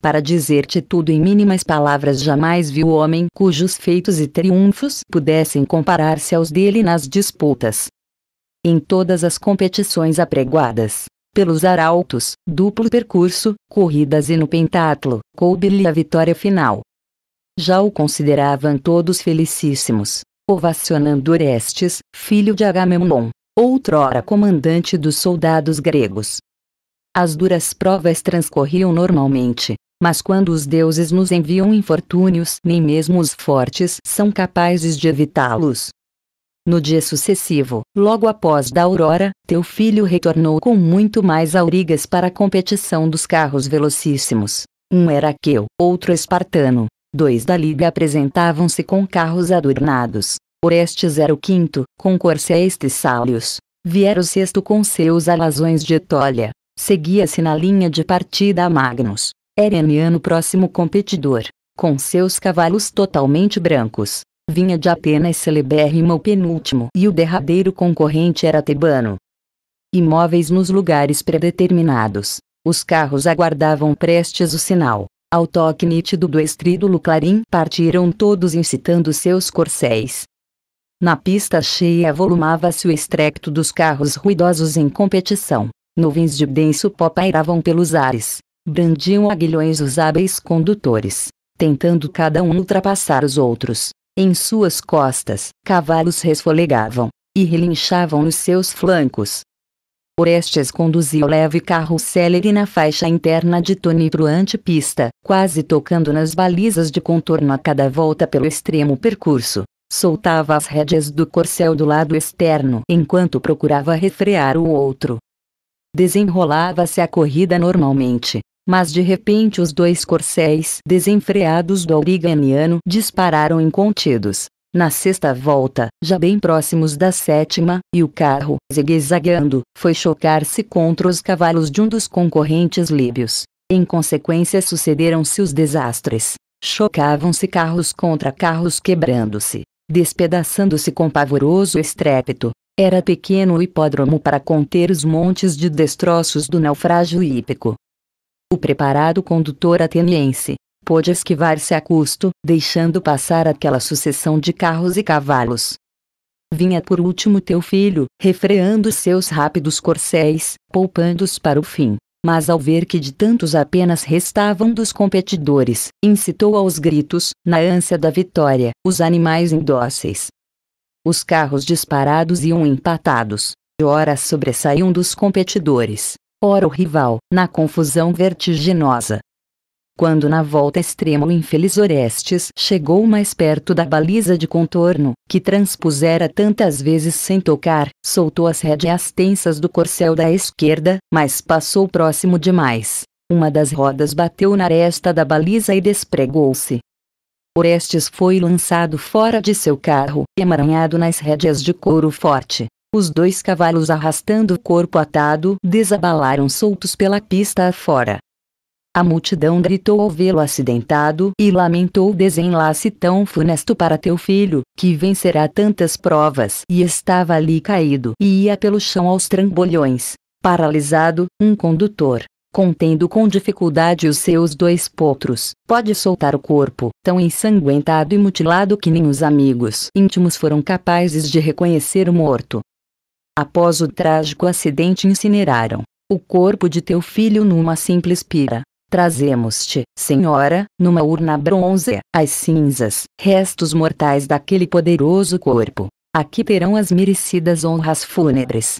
Para dizer-te tudo em mínimas palavras, jamais vi o homem cujos feitos e triunfos pudessem comparar-se aos dele nas disputas. Em todas as competições apregoadas, pelos arautos, duplo percurso, corridas e no pentatlo, coube-lhe a vitória final. Já o consideravam todos felicíssimos, ovacionando Orestes, filho de Agamemnon, outrora comandante dos soldados gregos. As duras provas transcorriam normalmente, mas quando os deuses nos enviam infortúnios, nem mesmo os fortes são capazes de evitá-los, no dia sucessivo, logo após da aurora, teu filho retornou com muito mais aurigas para a competição dos carros velocíssimos. Um era aqueu, outro espartano. Dois da liga apresentavam-se com carros adornados. Orestes era o quinto, com corcéis tessálios. Viera o sexto com seus alazões de etólia. Seguia-se na linha de partida a Magnus, Ereniano próximo competidor, com seus cavalos totalmente brancos vinha de Atenas celebérrima o penúltimo e o derradeiro concorrente era tebano. Imóveis nos lugares predeterminados, os carros aguardavam prestes o sinal. Ao toque nítido do estrídulo clarim partiram todos incitando seus corcéis. Na pista cheia avolumava-se o estrecto dos carros ruidosos em competição. Nuvens de denso pó pairavam pelos ares. Brandiam aguilhões os hábeis condutores, tentando cada um ultrapassar os outros. Em suas costas, cavalos resfolegavam e relinchavam nos seus flancos. Orestes conduzia o leve carro célere na faixa interna de tonitruante antepista, quase tocando nas balizas de contorno a cada volta pelo extremo percurso. Soltava as rédeas do corcel do lado externo enquanto procurava refrear o outro. Desenrolava-se a corrida normalmente, mas de repente os dois corcéis desenfreados do auriganiano dispararam incontidos. Na sexta volta, já bem próximos da sétima, e o carro, zigue-zagueando, foi chocar-se contra os cavalos de um dos concorrentes líbios. Em consequência sucederam-se os desastres. Chocavam-se carros contra carros quebrando-se, despedaçando-se com pavoroso estrépito. Era pequeno o hipódromo para conter os montes de destroços do naufrágio hípico. O preparado condutor ateniense pôde esquivar-se a custo, deixando passar aquela sucessão de carros e cavalos. Vinha por último teu filho, refreando seus rápidos corcéis, poupando-os para o fim. Mas ao ver que de tantos apenas restavam dos competidores, incitou aos gritos, na ânsia da vitória, os animais indóceis. Os carros disparados iam empatados, horas sobressaiam dos competidores, ora o rival, na confusão vertiginosa. Quando na volta extrema o infeliz Orestes chegou mais perto da baliza de contorno, que transpusera tantas vezes sem tocar, soltou as rédeas tensas do corcel da esquerda, mas passou próximo demais. Uma das rodas bateu na aresta da baliza e despregou-se. Orestes foi lançado fora de seu carro, emaranhado nas rédeas de couro forte. Os dois cavalos arrastando o corpo atado desabalaram soltos pela pista afora. A multidão gritou ao vê-lo acidentado e lamentou o desenlace tão funesto para teu filho, que vencerá tantas provas e estava ali caído e ia pelo chão aos trambolhões. Paralisado, um condutor, contendo com dificuldade os seus dois potros, pode soltar o corpo, tão ensanguentado e mutilado que nem os amigos íntimos foram capazes de reconhecer o morto. Após o trágico acidente, incineraram o corpo de teu filho numa simples pira. Trazemos-te, senhora, numa urna bronze, as cinzas, restos mortais daquele poderoso corpo. Aqui terão as merecidas honras fúnebres.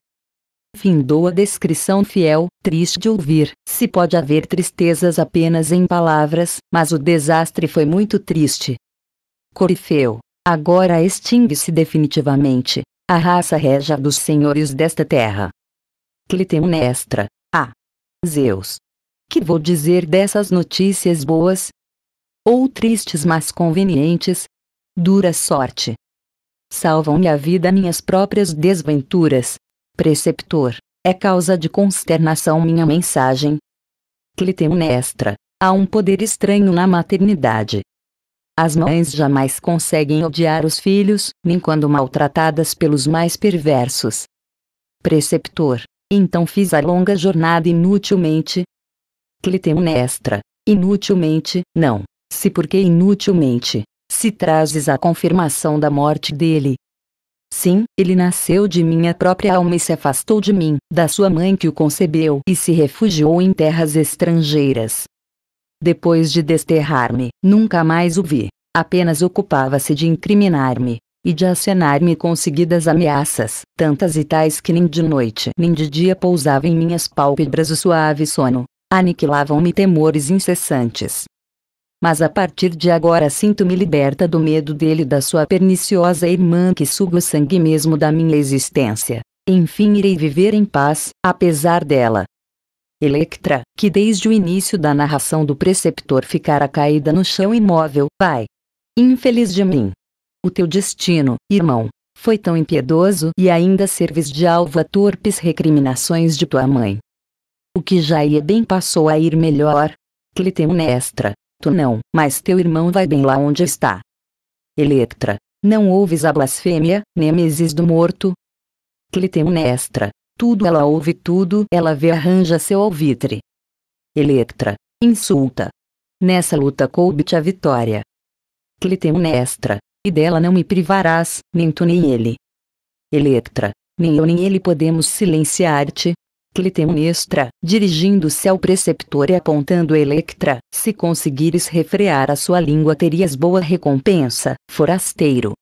Findou a descrição fiel, triste de ouvir. Se pode haver tristezas apenas em palavras, mas o desastre foi muito triste. Corifeu, agora extingue-se definitivamente a raça régia dos senhores desta terra. Clitemnestra, a ah, Zeus. Que vou dizer dessas notícias boas? Ou tristes mas convenientes? Dura sorte. Salvam-me a vida minhas próprias desventuras. Preceptor, é causa de consternação minha mensagem. Clitemnestra, há um poder estranho na maternidade, as mães jamais conseguem odiar os filhos, nem quando maltratadas pelos mais perversos. Preceptor, então fiz a longa jornada inutilmente? Clitemnestra, inutilmente, não. Se porque inutilmente, se trazes a confirmação da morte dele. Sim, ele nasceu de minha própria alma e se afastou de mim, da sua mãe que o concebeu e se refugiou em terras estrangeiras. Depois de desterrar-me, nunca mais o vi. Apenas ocupava-se de incriminar-me e de acenar-me com seguidas ameaças, tantas e tais que nem de noite nem de dia pousava em minhas pálpebras o suave sono. Aniquilavam-me temores incessantes. Mas a partir de agora sinto-me liberta do medo dele e da sua perniciosa irmã que suga o sangue mesmo da minha existência. Enfim irei viver em paz, apesar dela. Electra, que desde o início da narração do preceptor ficara caída no chão imóvel, pai. Infeliz de mim. O teu destino, irmão, foi tão impiedoso e ainda serves de alvo a torpes recriminações de tua mãe. O que já ia bem passou a ir melhor. Clitemnestra, tu não, mas teu irmão vai bem lá onde está. Electra, não ouves a blasfêmia, Nêmesis do morto? Clitemnestra, tudo ela ouve tudo ela vê arranja seu alvitre. Electra, insulta. Nessa luta coube-te a vitória. Clitemnestra, é e dela não me privarás, nem tu nem ele. Electra, nem eu nem ele podemos silenciar-te. Clitemnestra, dirigindo-se ao preceptor e apontando Electra, se conseguires refrear a sua língua terias boa recompensa, forasteiro.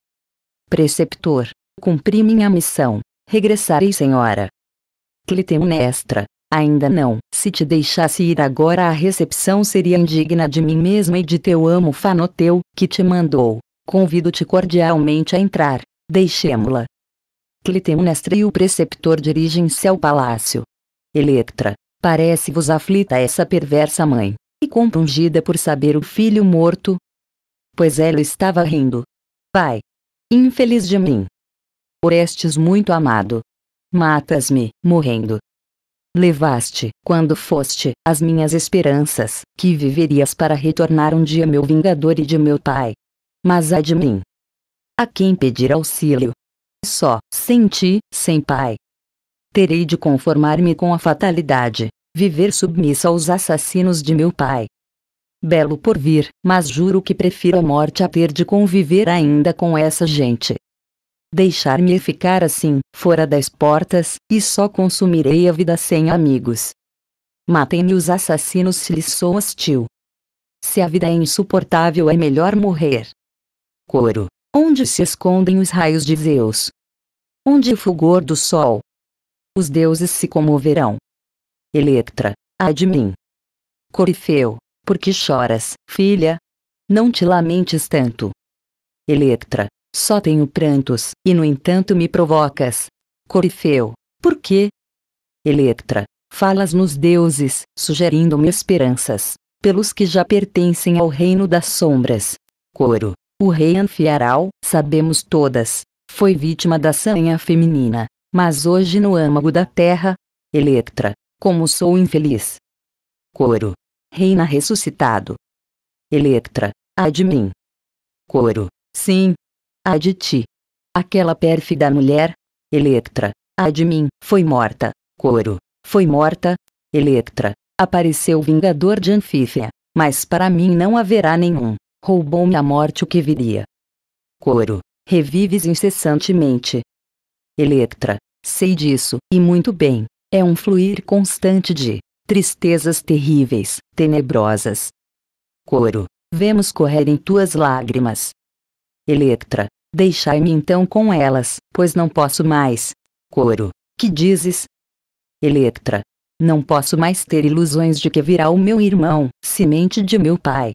Preceptor, cumpri minha missão, regressarei senhora, Clitemnestra, ainda não. Se te deixasse ir agora a recepção seria indigna de mim mesma e de teu amo Fanoteu, que te mandou. Convido-te cordialmente a entrar, deixemo-la. Clitemnestra e o preceptor dirigem-se ao palácio. Electra, parece-vos aflita essa perversa mãe, e compungida por saber o filho morto? Pois ela estava rindo. Pai! Infeliz de mim! Orestes muito amado, matas-me, morrendo. Levaste, quando foste, as minhas esperanças, que viverias para retornar um dia meu vingador e de meu pai. Mas ai de mim! A quem pedir auxílio? Só, sem ti, sem pai. Terei de conformar-me com a fatalidade, viver submissa aos assassinos de meu pai. Belo porvir, mas juro que prefiro a morte a ter de conviver ainda com essa gente. Deixar-me ficar assim, fora das portas, e só consumirei a vida sem amigos. Matem-me os assassinos se lhes sou hostil. Se a vida é insuportável é melhor morrer. Coro. Onde se escondem os raios de Zeus? Onde o fulgor do sol? Os deuses se comoverão. Electra. Ai de mim. Corifeu. Por que choras, filha? Não te lamentes tanto. Electra. Só tenho prantos, e no entanto me provocas. Corifeu. Por quê? Eletra. Falas nos deuses, sugerindo-me esperanças, pelos que já pertencem ao reino das sombras. Coro. O rei Anfiaral, sabemos todas, foi vítima da sanha feminina, mas hoje no âmago da terra. Eletra. Como sou infeliz. Coro. Reina ressuscitado. Eletra. há de mim. Coro. Sim, ai de ti. Aquela pérfida mulher, Electra, ai de mim, foi morta, Coro, foi morta, Electra, apareceu vingador de Anfífia, mas para mim não haverá nenhum, roubou-me a morte o que viria. Coro, revives incessantemente. Electra, sei disso, e muito bem, é um fluir constante de tristezas terríveis, tenebrosas. Coro, vemos correrem tuas lágrimas, Electra, deixai-me então com elas, pois não posso mais. Coro, que dizes? Electra, não posso mais ter ilusões de que virá o meu irmão, semente de meu pai.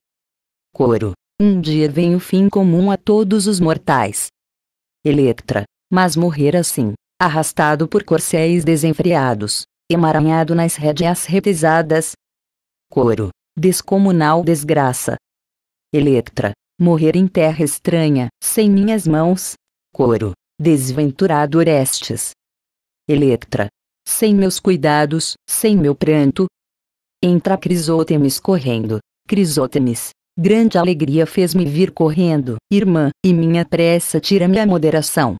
Coro, um dia vem o fim comum a todos os mortais. Electra, mas morrer assim, arrastado por corcéis desenfreados, emaranhado nas rédeas retesadas. Coro, descomunal desgraça. Electra, morrer em terra estranha, sem minhas mãos. Coro, desventurado Orestes. Electra, sem meus cuidados, sem meu pranto. Entra Crisótemis correndo, Crisótemis, grande alegria fez-me vir correndo, irmã, e minha pressa tira-me a moderação.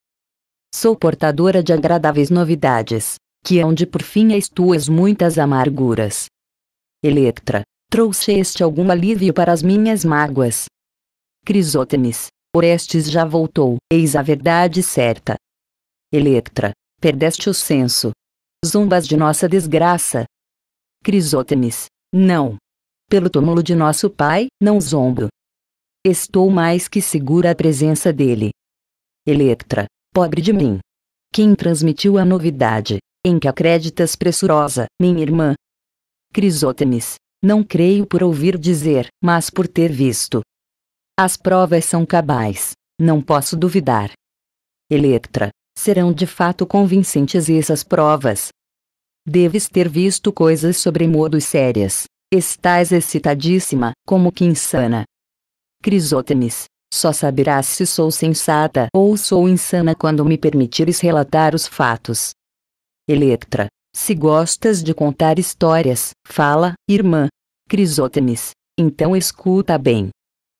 Sou portadora de agradáveis novidades, que hão de por fim as tuas muitas amarguras. Electra, trouxeste algum alívio para as minhas mágoas, Crisótemis, Orestes já voltou, eis a verdade certa. Electra, perdeste o senso. Zumbas de nossa desgraça. Crisótemis, não. Pelo túmulo de nosso pai, não zombo. Estou mais que segura a presença dele. Electra, pobre de mim. Quem transmitiu a novidade, em que acreditas pressurosa, minha irmã? Crisótemis, não creio por ouvir dizer, mas por ter visto. As provas são cabais, não posso duvidar. Electra, serão de fato convincentes essas provas. Deves ter visto coisas sobre modos sérias. Estás excitadíssima, como que insana. Crisótemis, só saberás se sou sensata ou sou insana quando me permitires relatar os fatos. Electra, se gostas de contar histórias, fala, irmã. Crisótemis, então escuta bem.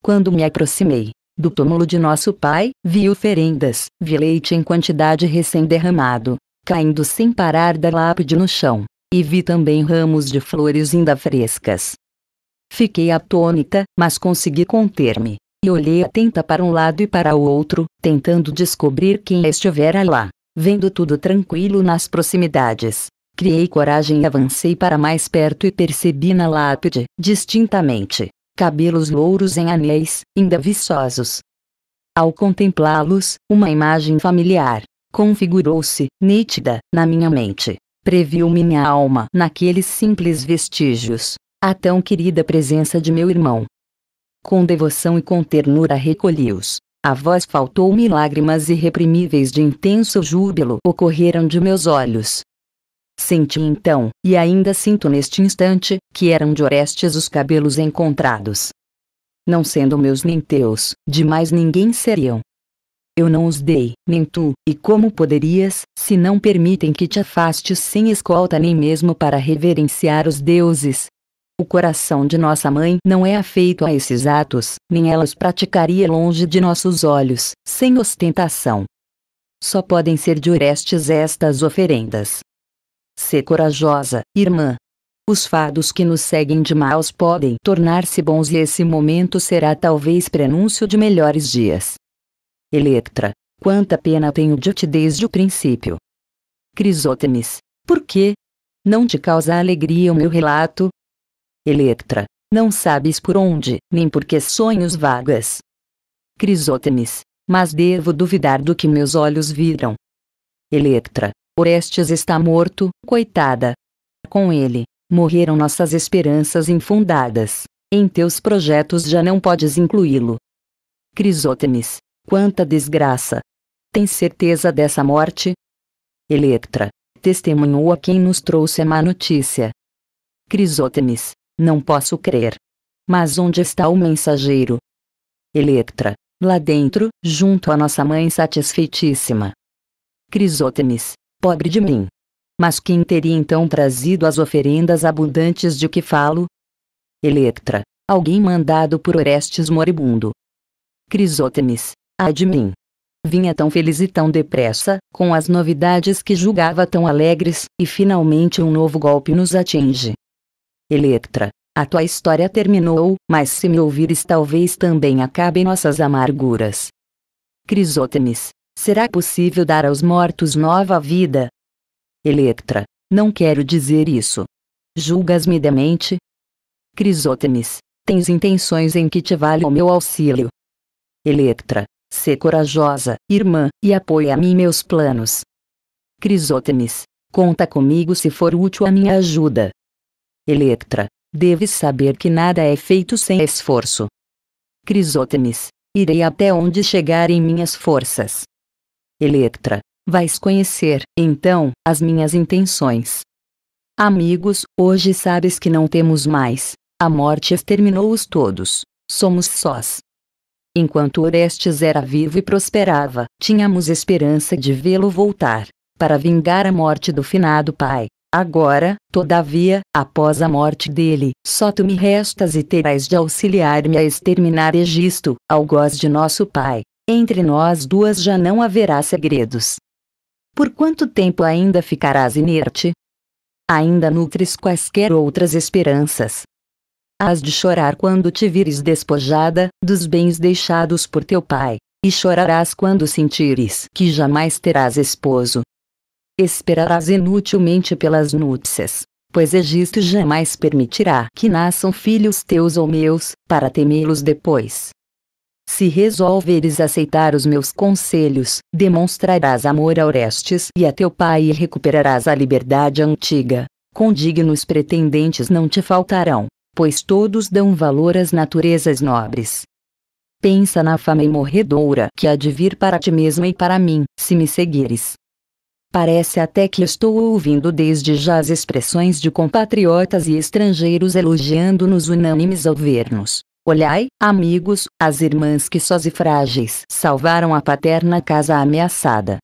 Quando me aproximei do túmulo de nosso pai, vi oferendas, vi leite em quantidade recém-derramado, caindo sem parar da lápide no chão, e vi também ramos de flores ainda frescas. Fiquei atônita, mas consegui conter-me, e olhei atenta para um lado e para o outro, tentando descobrir quem estivera lá. Vendo tudo tranquilo nas proximidades, criei coragem e avancei para mais perto e percebi na lápide, distintamente, cabelos louros em anéis, ainda viçosos. Ao contemplá-los, uma imagem familiar configurou-se, nítida, na minha mente. Previu minha alma naqueles simples vestígios, a tão querida presença de meu irmão. Com devoção e com ternura recolhi-os. A voz faltou-me lágrimas irreprimíveis de intenso júbilo ocorreram de meus olhos, Senti então, e ainda sinto neste instante, que eram de Orestes os cabelos encontrados. Não sendo meus nem teus, de mais ninguém seriam. Eu não os dei, nem tu, e como poderias, se não permitem que te afastes sem escolta nem mesmo para reverenciar os deuses? O coração de nossa mãe não é afeito a esses atos, nem ela os praticaria longe de nossos olhos, sem ostentação. Só podem ser de Orestes estas oferendas, Sê corajosa, irmã. Os fados que nos seguem de maus podem tornar-se bons e esse momento será talvez prenúncio de melhores dias. Electra, quanta pena tenho de ti desde o princípio. Crisótemis, por quê? Não te causa alegria o meu relato? Electra, não sabes por onde, nem por que sonhos vagas. Crisótemis, mas devo duvidar do que meus olhos viram. Electra, Orestes está morto, coitada. Com ele, morreram nossas esperanças infundadas. Em teus projetos já não podes incluí-lo. Crisótemis, quanta desgraça! Tens certeza dessa morte? Electra, testemunhou a quem nos trouxe a má notícia. Crisótemis, não posso crer. Mas onde está o mensageiro? Electra, lá dentro, junto à nossa mãe satisfeitíssima. Crisótemis, pobre de mim. Mas quem teria então trazido as oferendas abundantes de que falo? Eletra, alguém mandado por Orestes moribundo. Crisótemis, ai de mim. Vinha tão feliz e tão depressa, com as novidades que julgava tão alegres, e finalmente um novo golpe nos atinge. Eletra, a tua história terminou, mas se me ouvires talvez também acabem nossas amarguras. Crisótemis, Será possível dar aos mortos nova vida? Electra, não quero dizer isso. Julgas-me demente? Crisótemis, tens intenções em que te vale o meu auxílio. Electra, sê corajosa, irmã, e apoia-me meus planos. Crisótemis, conta comigo se for útil a minha ajuda. Electra, deves saber que nada é feito sem esforço. Crisótemis, irei até onde chegarem minhas forças. Electra, vais conhecer, então, as minhas intenções. Amigos, hoje sabes que não temos mais. A morte exterminou-os todos. Somos sós. Enquanto Orestes era vivo e prosperava, tínhamos esperança de vê-lo voltar para vingar a morte do finado pai. Agora, todavia, após a morte dele, só tu me restas e terás de auxiliar-me a exterminar Egisto, algoz de nosso pai, entre nós duas já não haverá segredos. Por quanto tempo ainda ficarás inerte? Ainda nutres quaisquer outras esperanças. Hás de chorar quando te vires despojada dos bens deixados por teu pai, e chorarás quando sentires que jamais terás esposo. Esperarás inutilmente pelas núpcias, pois Egisto jamais permitirá que nasçam filhos teus ou meus, para temê-los depois. Se resolveres aceitar os meus conselhos, demonstrarás amor a Orestes e a teu pai e recuperarás a liberdade antiga. Condignos pretendentes não te faltarão, pois todos dão valor às naturezas nobres. Pensa na fama imorredoura que há de vir para ti mesmo e para mim, se me seguires. Parece até que estou ouvindo desde já as expressões de compatriotas e estrangeiros elogiando-nos unânimes ao ver-nos, Olhai, amigos, as irmãs que sós e frágeis salvaram a paterna casa ameaçada.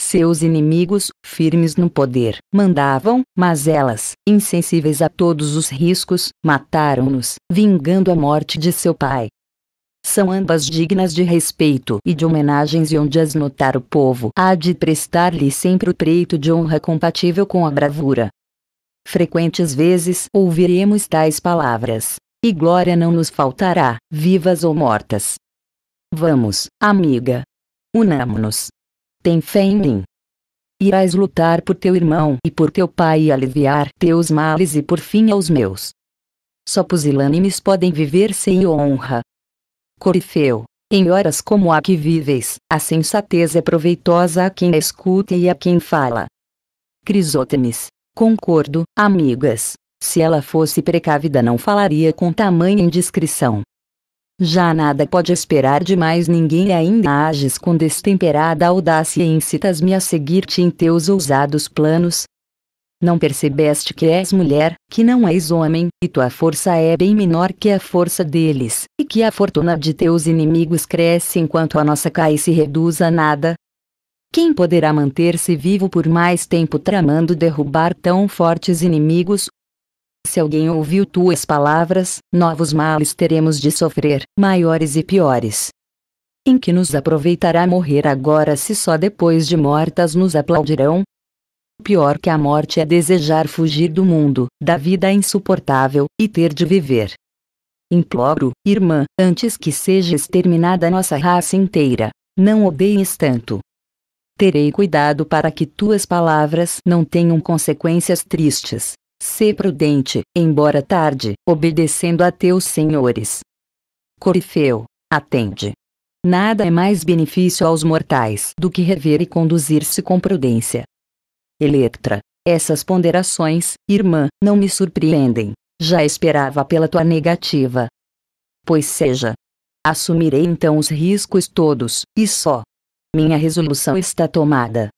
Seus inimigos, firmes no poder, mandavam, mas elas, insensíveis a todos os riscos, mataram-nos, vingando a morte de seu pai. São ambas dignas de respeito e de homenagens e onde as notar o povo há de prestar-lhe sempre o preito de honra compatível com a bravura. Frequentes vezes ouviremos tais palavras, e glória não nos faltará, vivas ou mortas. Vamos, amiga. Unamo-nos. Tem fé em mim. Irás lutar por teu irmão e por teu pai e aliviar teus males e por fim aos meus. Só pusilânimes podem viver sem honra. Corifeu. Em horas como a que viveis, a sensatez é proveitosa a quem escuta e a quem fala. Crisótemis. Concordo, amigas. Se ela fosse precavida não falaria com tamanha indiscrição. Já nada pode esperar de mais ninguém ainda ages com destemperada audácia e incitas-me a seguir-te em teus ousados planos. Não percebeste que és mulher, que não és homem, e tua força é bem menor que a força deles, e que a fortuna de teus inimigos cresce enquanto a nossa cai e se reduz a nada? Quem poderá manter-se vivo por mais tempo tramando derrubar tão fortes inimigos? Se alguém ouviu tuas palavras, novos males teremos de sofrer, maiores e piores. Em que nos aproveitará morrer agora se só depois de mortas nos aplaudirão? Pior que a morte é desejar fugir do mundo, da vida insuportável, e ter de viver. Imploro, irmã, antes que seja exterminada a nossa raça inteira, não odeies tanto. Terei cuidado para que tuas palavras não tenham consequências tristes. Sê prudente, embora tarde, obedecendo a teus senhores. Corifeu, atende. Nada é mais benefício aos mortais do que rever e conduzir-se com prudência. Electra, essas ponderações, irmã, não me surpreendem. Já esperava pela tua negativa. Pois seja. Assumirei então os riscos todos, e só. Minha resolução está tomada.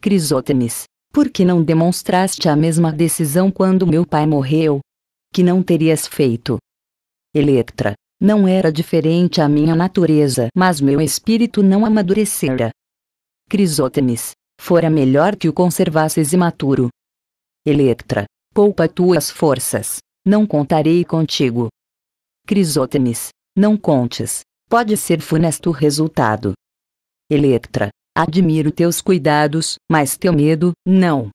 Crisótemis, por que não demonstraste a mesma decisão quando meu pai morreu? Que não terias feito? Electra, não era diferente a minha natureza, mas meu espírito não amadurecera. Crisótemis, fora melhor que o conservasses imaturo. Electra, poupa tuas forças, não contarei contigo. Crisótemis, não contes, pode ser funesto o resultado. Electra, Admiro teus cuidados, mas teu medo, não.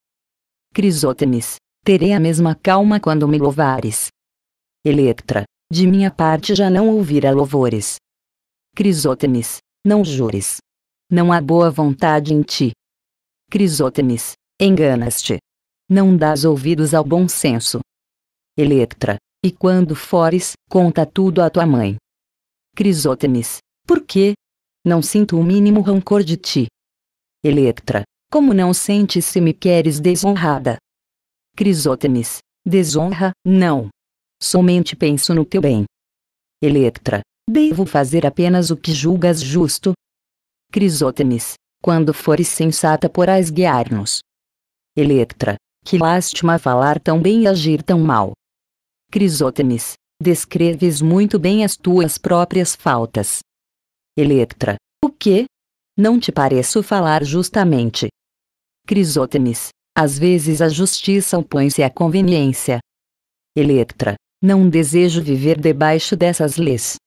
Crisótemis, terei a mesma calma quando me louvares. Eletra, de minha parte já não ouvirá louvores. Crisótemis, não jures. Não há boa vontade em ti. Crisótemis, enganas-te. Não dás ouvidos ao bom senso. Eletra, e quando fores, conta tudo à tua mãe. Crisótemis, por quê, não sinto o mínimo rancor de ti. Electra, como não sentes se me queres desonrada? Crisótemis, desonra, não. Somente penso no teu bem. Electra, devo fazer apenas o que julgas justo? Crisótemis, quando fores sensata porás guiar-nos. Electra, que lástima falar tão bem e agir tão mal. Crisótemis, descreves muito bem as tuas próprias faltas. Electra, o que? Não te pareço falar justamente. Crisótemis, às vezes a justiça opõe-se à conveniência. Electra, não desejo viver debaixo dessas leis.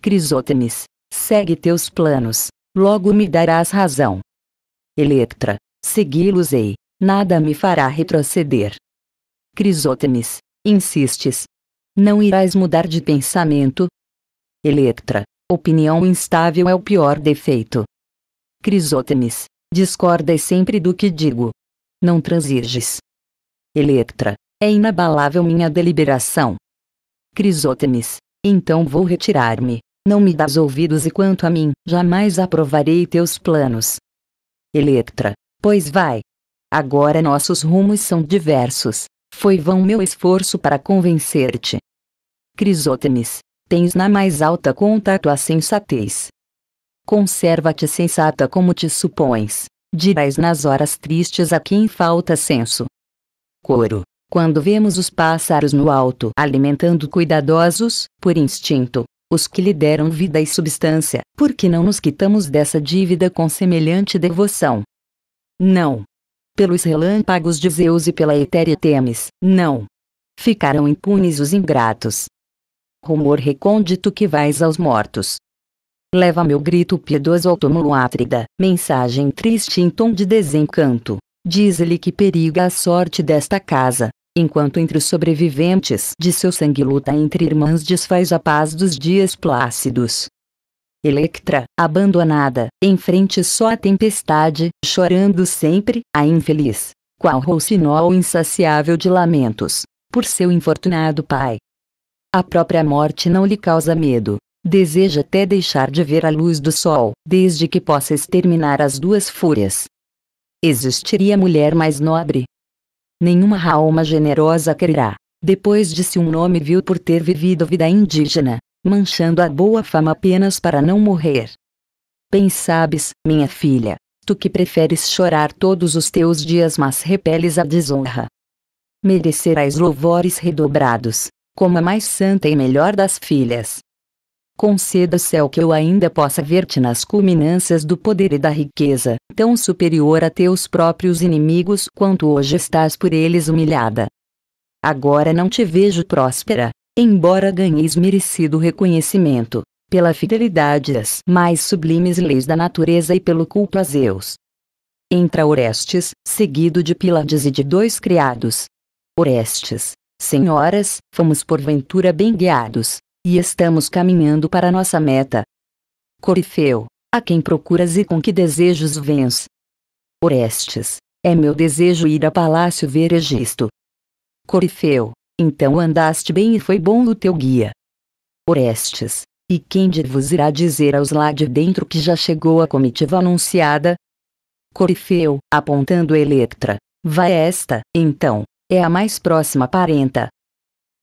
Crisótemis, segue teus planos, logo me darás razão. Electra, segui-los-ei, nada me fará retroceder. Crisótemis, insistes. Não irás mudar de pensamento? Electra, Opinião instável é o pior defeito. Crisótemis, discordas sempre do que digo. Não transiges. Electra, é inabalável minha deliberação. Crisótemis, então vou retirar-me, não me das ouvidos e quanto a mim, jamais aprovarei teus planos. Electra, pois vai. Agora nossos rumos são diversos, foi vão meu esforço para convencer-te. Crisótemis, tens na mais alta conta a tua sensatez. Conserva-te sensata como te supões, dirás nas horas tristes a quem falta senso. Coro. Quando vemos os pássaros no alto alimentando cuidadosos, por instinto, os que lhe deram vida e substância, por que não nos quitamos dessa dívida com semelhante devoção? Não. Pelos relâmpagos de Zeus e pela etérea Temis, não. Ficarão impunes os ingratos, rumor recôndito que vais aos mortos. Leva meu grito piedoso ao túmulo átrida, mensagem triste em tom de desencanto. Diz-lhe que periga a sorte desta casa, enquanto entre os sobreviventes de seu sangue luta entre irmãs desfaz a paz dos dias plácidos. Electra, abandonada, em frente só à tempestade, chorando sempre, a infeliz, qual rouxinol insaciável de lamentos, por seu infortunado pai, a própria morte não lhe causa medo. Deseja até deixar de ver a luz do sol, desde que possa exterminar as duas fúrias. Existiria mulher mais nobre? Nenhuma alma generosa quererá, depois de se um nome viu por ter vivido vida indígena, manchando a boa fama apenas para não morrer. Bem sabes, minha filha, tu que preferes chorar todos os teus dias mas repeles a desonra. Merecerás louvores redobrados, como a mais santa e melhor das filhas. conceda o céu que eu ainda possa ver-te nas culminâncias do poder e da riqueza, tão superior a teus próprios inimigos quanto hoje estás por eles humilhada. Agora não te vejo próspera, embora ganheis merecido reconhecimento, pela fidelidade às mais sublimes leis da natureza e pelo culto a Zeus. Entra Orestes, seguido de Pílades e de dois criados. Orestes, Senhoras, fomos porventura bem guiados, e estamos caminhando para nossa meta. Corifeu, a quem procuras e com que desejos vens? Orestes, é meu desejo ir a palácio ver Egisto. Corifeu, então andaste bem e foi bom o teu guia. Orestes, e quem de vos irá dizer aos lá de dentro que já chegou a comitiva anunciada? Corifeu, apontando Eletra, vai esta, então, é a mais próxima parenta.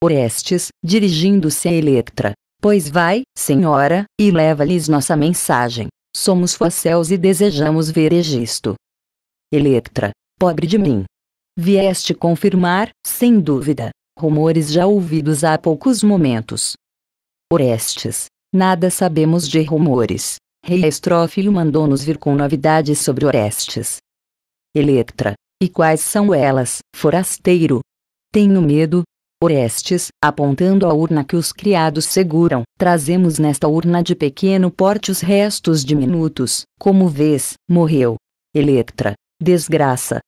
Orestes, dirigindo-se a Electra, pois vai, senhora, e leva-lhes nossa mensagem. Somos fosséus e desejamos ver Egisto. Electra, pobre de mim. Vieste confirmar, sem dúvida, rumores já ouvidos há poucos momentos. Orestes, nada sabemos de rumores. Rei Estrófilo mandou-nos vir com novidades sobre Orestes. Electra, e quais são elas, forasteiro? Tenho medo. Orestes, apontando a urna que os criados seguram, trazemos nesta urna de pequeno porte os restos de minutos, como vês, morreu. Electra, desgraça.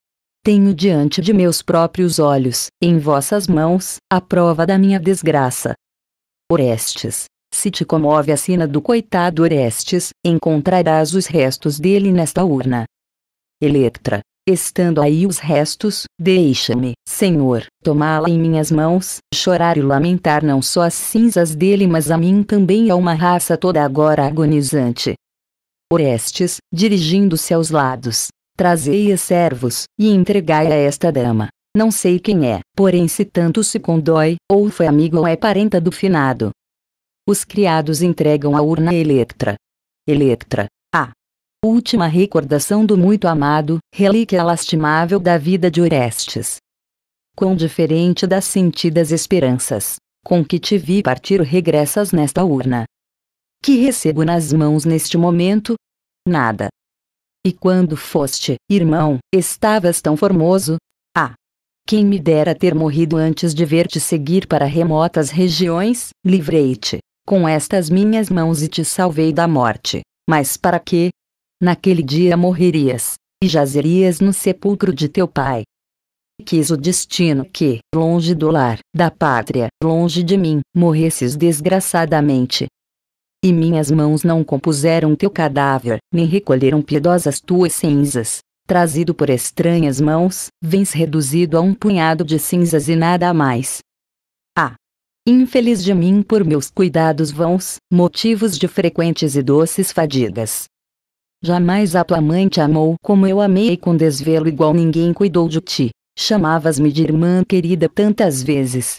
Tenho diante de meus próprios olhos, em vossas mãos, a prova da minha desgraça. Orestes, se te comove a sina do coitado Orestes, encontrarás os restos dele nesta urna. Electra, Estando aí os restos, deixa-me, Senhor, tomá-la em minhas mãos, chorar e lamentar não só as cinzas dele, mas a mim também a é uma raça toda agora agonizante. Orestes, dirigindo-se aos lados, trazei-a servos, e entregai a esta dama. Não sei quem é, porém se tanto se condói, ou foi amigo ou é parenta do finado. Os criados entregam a urna a Electra. Electra, ah, última recordação do muito amado, relíquia lastimável da vida de Orestes. Quão diferente das sentidas esperanças, com que te vi partir regressas nesta urna. Que recebo nas mãos neste momento? Nada. E quando foste, irmão, estavas tão formoso? Ah! Quem me dera ter morrido antes de ver-te seguir para remotas regiões, livrei-te, com estas minhas mãos e te salvei da morte. Mas para quê? naquele dia morrerias, e jazerias no sepulcro de teu pai. Quis o destino que, longe do lar, da pátria, longe de mim, morresses desgraçadamente. E minhas mãos não compuseram teu cadáver, nem recolheram piedosas tuas cinzas. Trazido por estranhas mãos, vens reduzido a um punhado de cinzas e nada mais. Ah! Infeliz de mim por meus cuidados vãos, motivos de frequentes e doces fadigas Jamais a tua mãe te amou como eu amei e com desvelo igual ninguém cuidou de ti. Chamavas-me de irmã querida tantas vezes.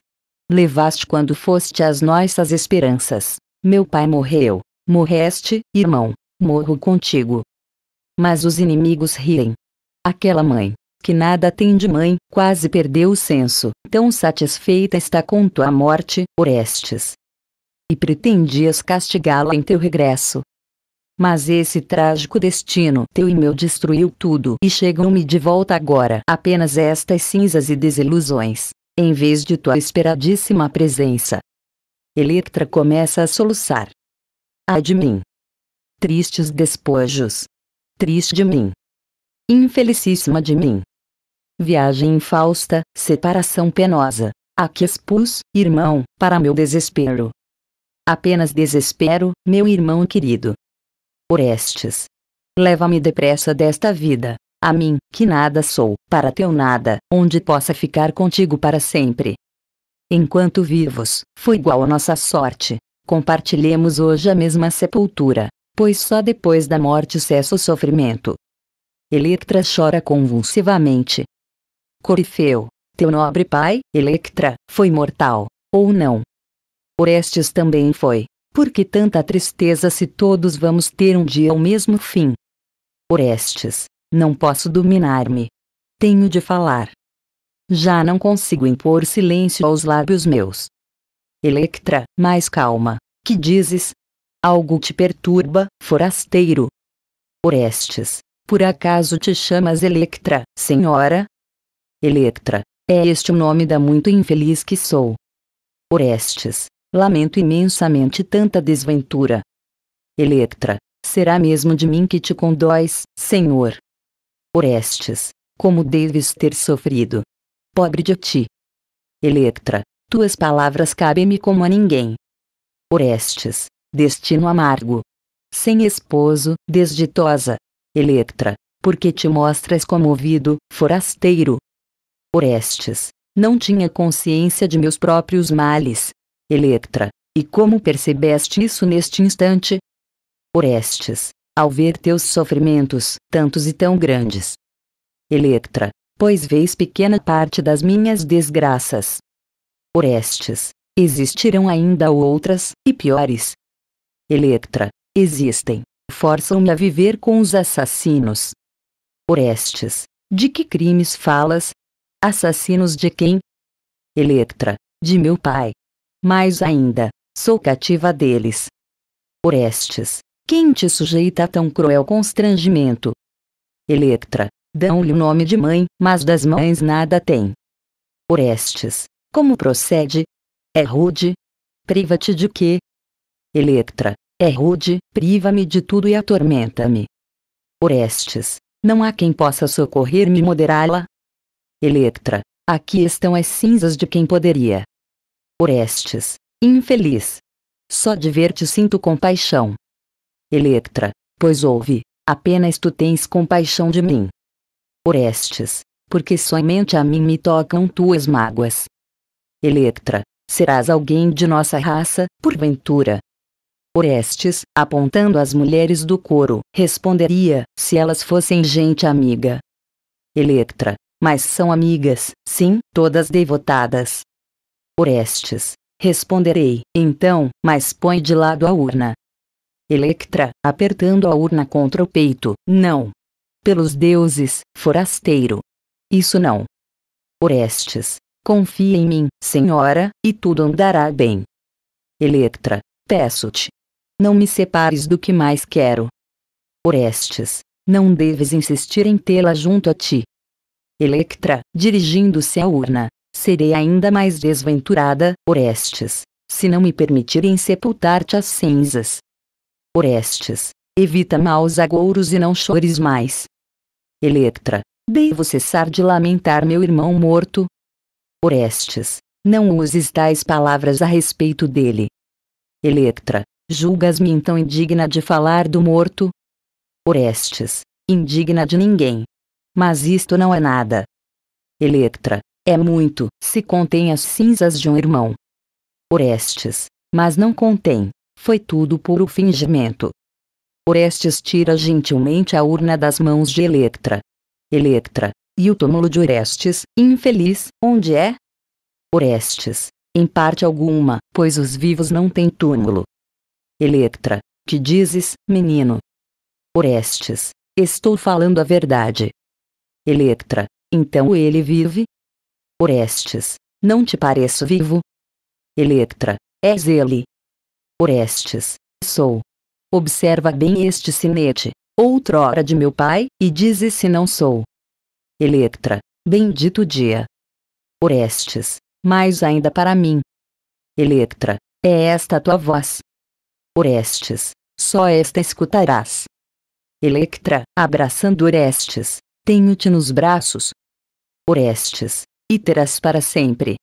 Levaste quando foste as nossas esperanças. Meu pai morreu. Morreste, irmão. Morro contigo. Mas os inimigos riem. Aquela mãe, que nada tem de mãe, quase perdeu o senso, tão satisfeita está com tua morte, Orestes. E pretendias castigá-la em teu regresso, mas esse trágico destino teu e meu destruiu tudo e chegam-me de volta agora apenas estas cinzas e desilusões, em vez de tua esperadíssima presença. Electra começa a soluçar. Ai de mim! Tristes despojos! Triste de mim! Infelicíssima de mim! Viagem infausta, separação penosa, a que expus, irmão, para meu desespero. Apenas desespero, meu irmão querido. Orestes. Leva-me depressa desta vida, a mim, que nada sou, para teu nada, onde possa ficar contigo para sempre. Enquanto vivos, foi igual a nossa sorte. Compartilhemos hoje a mesma sepultura, pois só depois da morte cessa o sofrimento. Electra chora convulsivamente. Corifeu, teu nobre pai, Electra, foi mortal, ou não? Orestes também foi, por que tanta tristeza se todos vamos ter um dia o mesmo fim? Orestes, não posso dominar-me. Tenho de falar. Já não consigo impor silêncio aos lábios meus. Electra, mais calma, que dizes? Algo te perturba, forasteiro? Orestes, por acaso te chamas Electra, senhora? Electra, é este o nome da muito infeliz que sou. Orestes, Lamento imensamente tanta desventura. Electra, será mesmo de mim que te condóis, Senhor. Orestes, como deves ter sofrido. Pobre de ti. Electra, tuas palavras cabem-me como a ninguém. Orestes, destino amargo. Sem esposo, desditosa. Electra, porque te mostras comovido, forasteiro. Orestes, não tinha consciência de meus próprios males. Eletra, e como percebeste isso neste instante? Orestes, ao ver teus sofrimentos, tantos e tão grandes. Eletra, pois vês pequena parte das minhas desgraças. Orestes, existirão ainda outras, e piores. Eletra, existem, forçam-me a viver com os assassinos. Orestes, de que crimes falas? Assassinos de quem? Eletra, de meu pai, mais ainda, sou cativa deles. Orestes, quem te sujeita a tão cruel constrangimento? Electra, dão-lhe o nome de mãe, mas das mães nada tem. Orestes, como procede? É rude? Priva-te de quê? Electra, é rude, priva-me de tudo e atormenta-me. Orestes, não há quem possa socorrer-me e moderá-la? Electra, aqui estão as cinzas de quem poderia. Orestes, infeliz. Só de ver-te sinto compaixão. Electra, pois ouve, apenas tu tens compaixão de mim. Orestes, porque somente a mim me tocam tuas mágoas. Electra, serás alguém de nossa raça, porventura. Orestes, apontando as mulheres do coro, responderia, se elas fossem gente amiga. Electra, mas são amigas, sim, todas devotadas, Orestes, responderei, então, mas põe de lado a urna. Electra, apertando a urna contra o peito, não. Pelos deuses, forasteiro. Isso não. Orestes, confia em mim, senhora, e tudo andará bem. Electra, peço-te. Não me separes do que mais quero. Orestes, não deves insistir em tê-la junto a ti. Electra, dirigindo-se à urna, serei ainda mais desventurada, Orestes, se não me permitirem sepultar-te as cinzas. Orestes, evita maus agouros e não chores mais. Eletra, devo cessar de lamentar meu irmão morto? Orestes, não uses tais palavras a respeito dele. Eletra, julgas-me então indigna de falar do morto? Orestes, indigna de ninguém. Mas isto não é nada. Eletra, é muito, se contém as cinzas de um irmão. Orestes, mas não contém, foi tudo puro fingimento. Orestes tira gentilmente a urna das mãos de Electra. Electra, e o túmulo de Orestes, infeliz, onde é? Orestes, em parte alguma, pois os vivos não têm túmulo. Electra, que dizes, menino? Orestes, estou falando a verdade. Electra, então ele vive? Orestes, não te pareço vivo? Eletra, és ele. Orestes, sou. Observa bem este sinete, outrora de meu pai, e dize se não sou. Eletra, bendito dia. Orestes, mais ainda para mim. Eletra, é esta a tua voz. Orestes, só esta escutarás. Electra, abraçando Orestes, tenho-te nos braços. Orestes, e terás para sempre.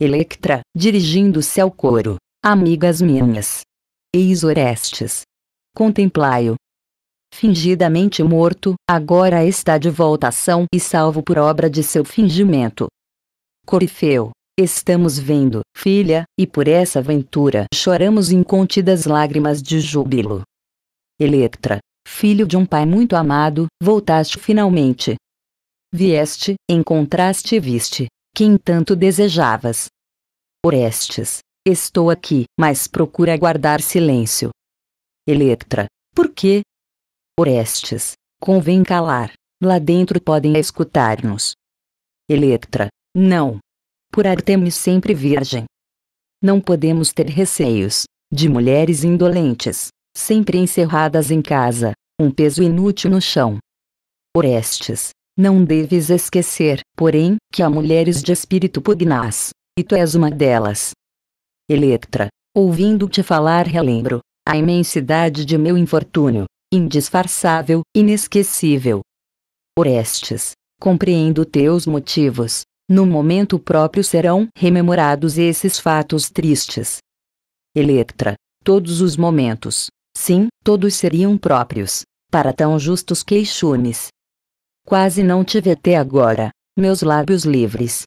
Electra, dirigindo-se ao coro, amigas minhas. Eis Orestes. Contemplai-o. Fingidamente morto, agora está de volta ação e salvo por obra de seu fingimento. Corifeu, estamos vendo, filha, e por essa aventura choramos incontidas lágrimas de júbilo. Electra, filho de um pai muito amado, voltaste finalmente, vieste, encontraste e viste, quem tanto desejavas. Orestes, estou aqui, mas procura guardar silêncio. Eletra, por quê? Orestes, convém calar, lá dentro podem escutar-nos. Eletra, não. Por Artemis sempre virgem. Não podemos ter receios, de mulheres indolentes, sempre encerradas em casa, um peso inútil no chão. Orestes, não deves esquecer, porém, que há mulheres de espírito pugnaz, e tu és uma delas. Eletra, ouvindo-te falar, relembro a imensidade de meu infortúnio, indisfarçável, inesquecível. Orestes, compreendo teus motivos, no momento próprio serão rememorados esses fatos tristes. Eletra, todos os momentos, sim, todos seriam próprios, para tão justos queixumes. Quase não tive até agora, meus lábios livres.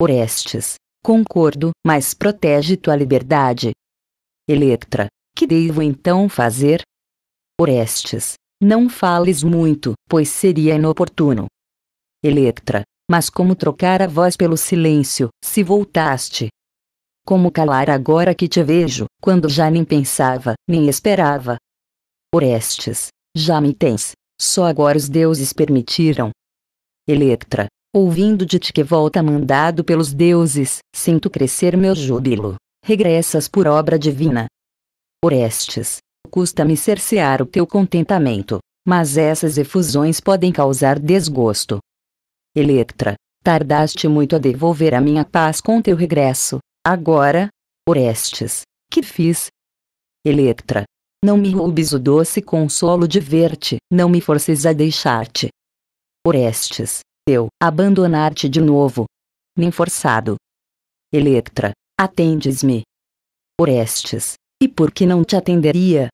Orestes, concordo, mas protege tua liberdade. Electra, que devo então fazer? Orestes, não fales muito, pois seria inoportuno. Electra, mas como trocar a voz pelo silêncio, se voltaste? Como calar agora que te vejo, quando já nem pensava, nem esperava? Orestes, já me tens, só agora os deuses permitiram. Electra, ouvindo de ti que volta mandado pelos deuses, sinto crescer meu júbilo. Regressas por obra divina. Orestes, custa-me cercear o teu contentamento, mas essas efusões podem causar desgosto. Electra, tardaste muito a devolver a minha paz com teu regresso. Agora, Orestes, que fiz? Electra, não me roubes o doce consolo de ver-te, não me forces a deixar-te. Orestes, eu, abandonar-te de novo. Nem forçado. Electra, atendes-me. Orestes, e por que não te atenderia?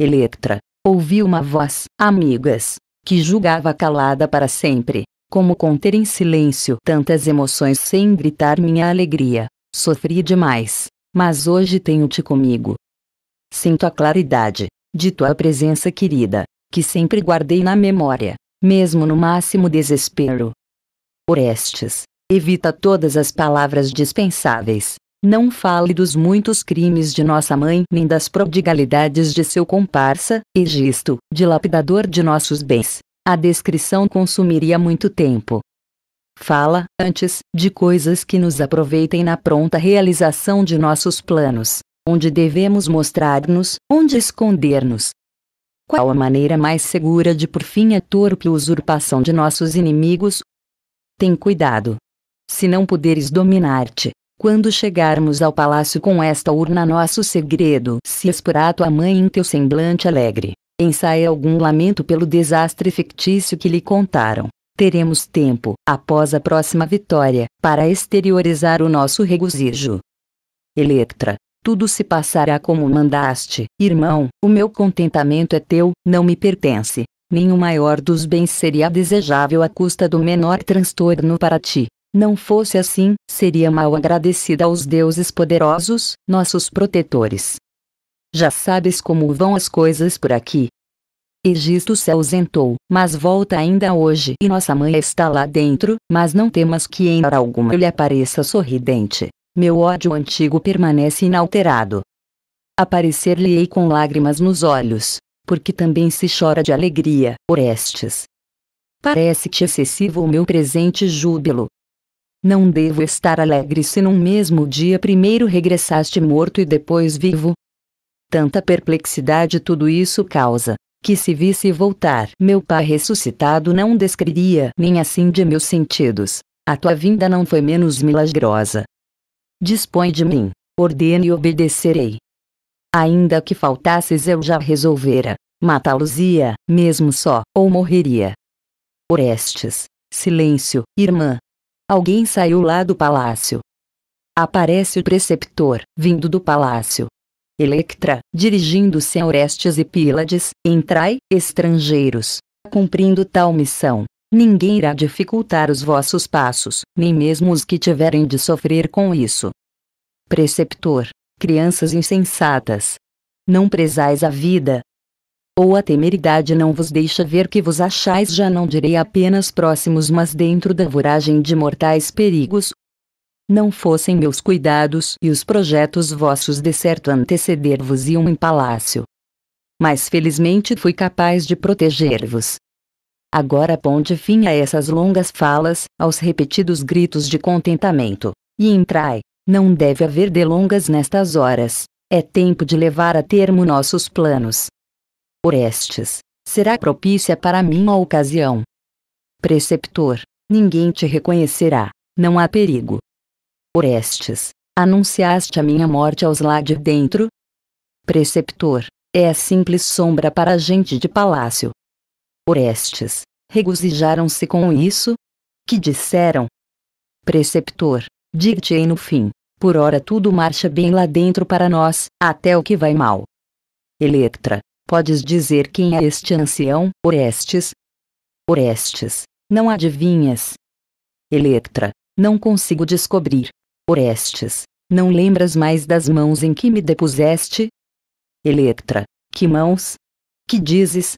Electra, ouvi uma voz, amigas, que julgava calada para sempre, como conter em silêncio tantas emoções sem gritar minha alegria. Sofri demais, mas hoje tenho-te comigo, Sinto a claridade de tua presença querida, que sempre guardei na memória, mesmo no máximo desespero. Orestes, evita todas as palavras dispensáveis. Não fale dos muitos crimes de nossa mãe nem das prodigalidades de seu comparsa, Egisto, dilapidador de nossos bens. A descrição consumiria muito tempo. Fala, antes, de coisas que nos aproveitem na pronta realização de nossos planos onde devemos mostrar-nos, onde esconder-nos. Qual a maneira mais segura de por fim a torpe usurpação de nossos inimigos? Tem cuidado. Se não puderes dominar-te, quando chegarmos ao palácio com esta urna nosso segredo se exporá tua mãe em teu semblante alegre, ensaia algum lamento pelo desastre fictício que lhe contaram. Teremos tempo, após a próxima vitória, para exteriorizar o nosso regozijo. Electra, tudo se passará como mandaste, irmão, o meu contentamento é teu, não me pertence. Nenhum maior dos bens seria desejável à custa do menor transtorno para ti. Não fosse assim, seria mal agradecida aos deuses poderosos, nossos protetores. Já sabes como vão as coisas por aqui. Egisto se ausentou, mas volta ainda hoje e nossa mãe está lá dentro, mas não temas que em hora alguma lhe apareça sorridente meu ódio antigo permanece inalterado. Aparecer-lhe-ei com lágrimas nos olhos, porque também se chora de alegria, Orestes. Parece-te excessivo o meu presente júbilo. Não devo estar alegre se num mesmo dia primeiro regressaste morto e depois vivo. Tanta perplexidade tudo isso causa, que se visse voltar meu pai ressuscitado não descreria nem assim de meus sentidos. A tua vinda não foi menos milagrosa, Dispõe de mim, ordene e obedecerei. Ainda que faltasses eu já resolvera, matá-los-ia, mesmo só, ou morreria. Orestes, silêncio, irmã. Alguém saiu lá do palácio. Aparece o preceptor, vindo do palácio. Electra, dirigindo-se a Orestes e Pílades, entrai, estrangeiros, cumprindo tal missão, Ninguém irá dificultar os vossos passos, nem mesmo os que tiverem de sofrer com isso. Preceptor, crianças insensatas, não prezais a vida. Ou a temeridade não vos deixa ver que vos achais já não direi apenas próximos mas dentro da voragem de mortais perigos. Não fossem meus cuidados e os projetos vossos de certo anteceder-vos iam em palácio. Mas felizmente fui capaz de proteger-vos Agora ponde é fim a essas longas falas, aos repetidos gritos de contentamento. E entrai. Não deve haver delongas nestas horas. É tempo de levar a termo nossos planos. Orestes. Será propícia para mim a ocasião. Preceptor. Ninguém te reconhecerá. Não há perigo. Orestes. Anunciaste a minha morte aos lá de dentro? Preceptor. É a simples sombra para a gente de palácio. Orestes, regozijaram-se com isso? Que disseram? Preceptor, dir-te-ei no fim, por ora tudo marcha bem lá dentro para nós, até o que vai mal. Electra, podes dizer quem é este ancião, Orestes? Orestes, não adivinhas? Electra, não consigo descobrir. Orestes, não lembras mais das mãos em que me depuseste? Electra, que mãos? Que dizes,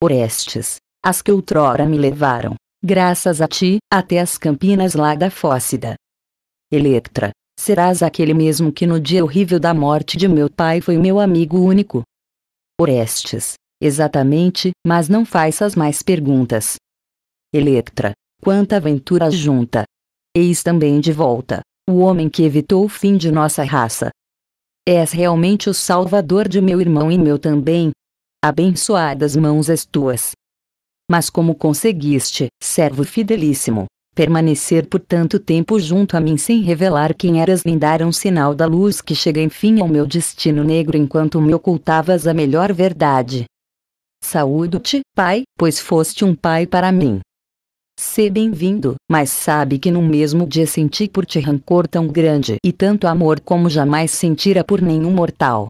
Orestes, as que outrora me levaram, graças a ti, até as campinas lá da Fócida. Electra, serás aquele mesmo que no dia horrível da morte de meu pai foi meu amigo único. Orestes, exatamente, mas não faças mais perguntas. Electra, quanta aventura junta! Eis também de volta, o homem que evitou o fim de nossa raça. És realmente o salvador de meu irmão e meu também, abençoadas mãos as tuas. Mas como conseguiste, servo fidelíssimo, permanecer por tanto tempo junto a mim sem revelar quem eras nem dar um sinal da luz que chega enfim ao meu destino negro enquanto me ocultavas a melhor verdade? Saúdo-te, Pai, pois foste um Pai para mim. Sê bem-vindo, mas sabe que num mesmo dia senti por ti rancor tão grande e tanto amor como jamais sentira por nenhum mortal.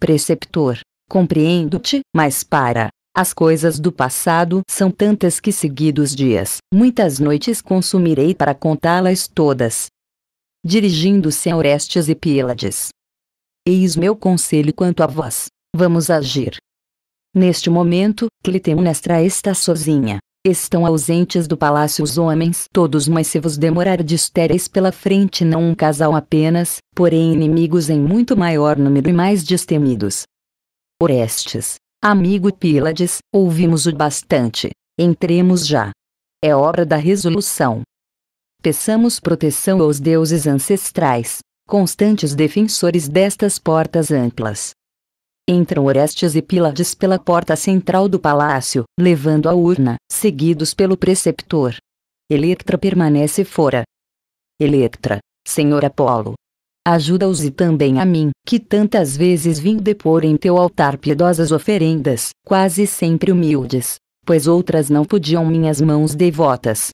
Preceptor, Compreendo-te, mas para. As coisas do passado são tantas que seguidos dias, muitas noites consumirei para contá-las todas. Dirigindo-se a Orestes e Pílades. Eis meu conselho quanto a vós. Vamos agir. Neste momento, Clitemnestra está sozinha. Estão ausentes do palácio os homens todos, mas se vos demorar de estéreis pela frente não um casal apenas, porém inimigos em muito maior número e mais destemidos, Orestes, amigo Pílades, ouvimos o bastante. Entremos já. É hora da resolução. Peçamos proteção aos deuses ancestrais, constantes defensores destas portas amplas. Entram Orestes e Pílades pela porta central do palácio, levando a urna, seguidos pelo preceptor. Electra permanece fora. Electra, senhor Apolo, ajuda-os e também a mim, que tantas vezes vim depor em teu altar piedosas oferendas, quase sempre humildes, pois outras não podiam minhas mãos devotas.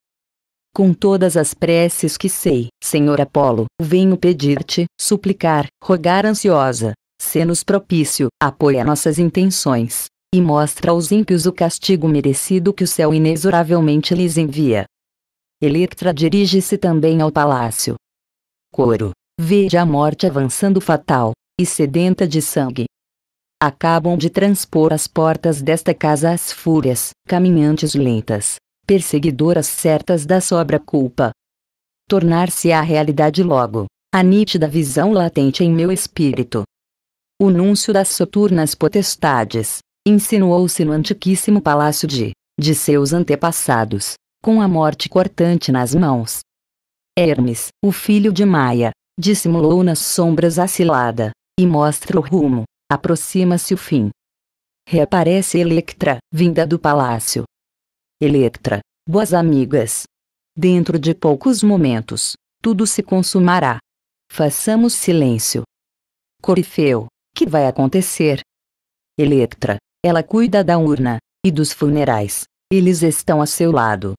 Com todas as preces que sei, Senhor Apolo, venho pedir-te, suplicar, rogar ansiosa. Sê-nos propício, apoia nossas intenções, e mostra aos ímpios o castigo merecido que o céu inexoravelmente lhes envia. Electra dirige-se também ao palácio. Coro veja a morte avançando fatal, e sedenta de sangue. Acabam de transpor as portas desta casa as fúrias, caminhantes lentas, perseguidoras certas da sobra culpa. Tornar-se a realidade logo, a nítida visão latente em meu espírito. O núncio das soturnas potestades, insinuou-se no antiquíssimo palácio de, de seus antepassados, com a morte cortante nas mãos. Hermes, o filho de Maia, dissimulou nas sombras a cilada, e mostra o rumo, aproxima-se o fim. Reaparece Electra, vinda do palácio. Electra, boas amigas. Dentro de poucos momentos, tudo se consumará. Façamos silêncio. Corifeu, que vai acontecer? Electra, ela cuida da urna, e dos funerais, eles estão a seu lado.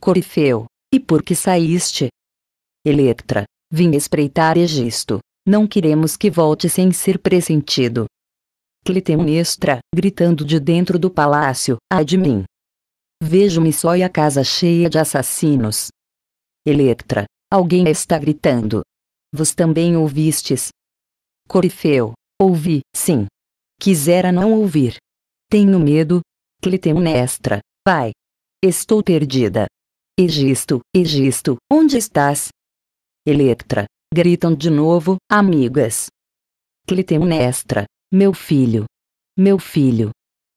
Corifeu, e por que saíste? Electra, Vim espreitar Egisto. Não queremos que volte sem ser pressentido. Clitemnestra, gritando de dentro do palácio, ai de mim. Vejo-me só e a casa cheia de assassinos. Electra, alguém está gritando. Vos também ouvistes? Corifeu, ouvi, sim. Quisera não ouvir. Tenho medo. Clitemnestra, vai. Estou perdida. Egisto, Egisto, onde estás? Electra, gritam de novo, amigas. Clitemnestra, meu filho. Meu filho.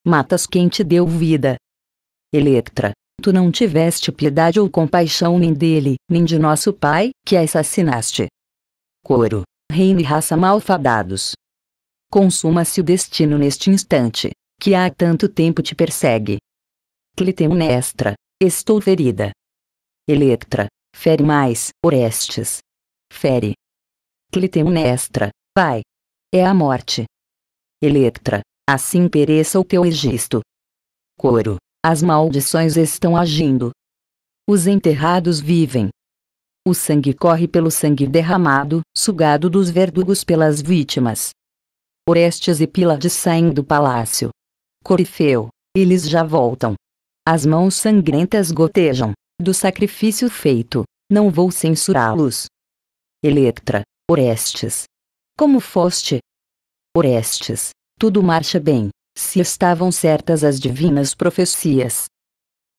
Matas quem te deu vida. Electra, tu não tiveste piedade ou compaixão nem dele, nem de nosso pai, que assassinaste. Coro, reino e raça malfadados. Consuma-se o destino neste instante, que há tanto tempo te persegue. Clitemnestra, estou ferida. Electra, Fere mais, Orestes. Fere. Clitemnestra, vai. É a morte. Eletra, assim pereça o teu Egisto. Coro, as maldições estão agindo. Os enterrados vivem. O sangue corre pelo sangue derramado, sugado dos verdugos pelas vítimas. Orestes e Pilates saem do palácio. Corifeu, eles já voltam. As mãos sangrentas gotejam do sacrifício feito, não vou censurá-los. Eletra, Orestes. Como foste? Orestes, tudo marcha bem, se estavam certas as divinas profecias.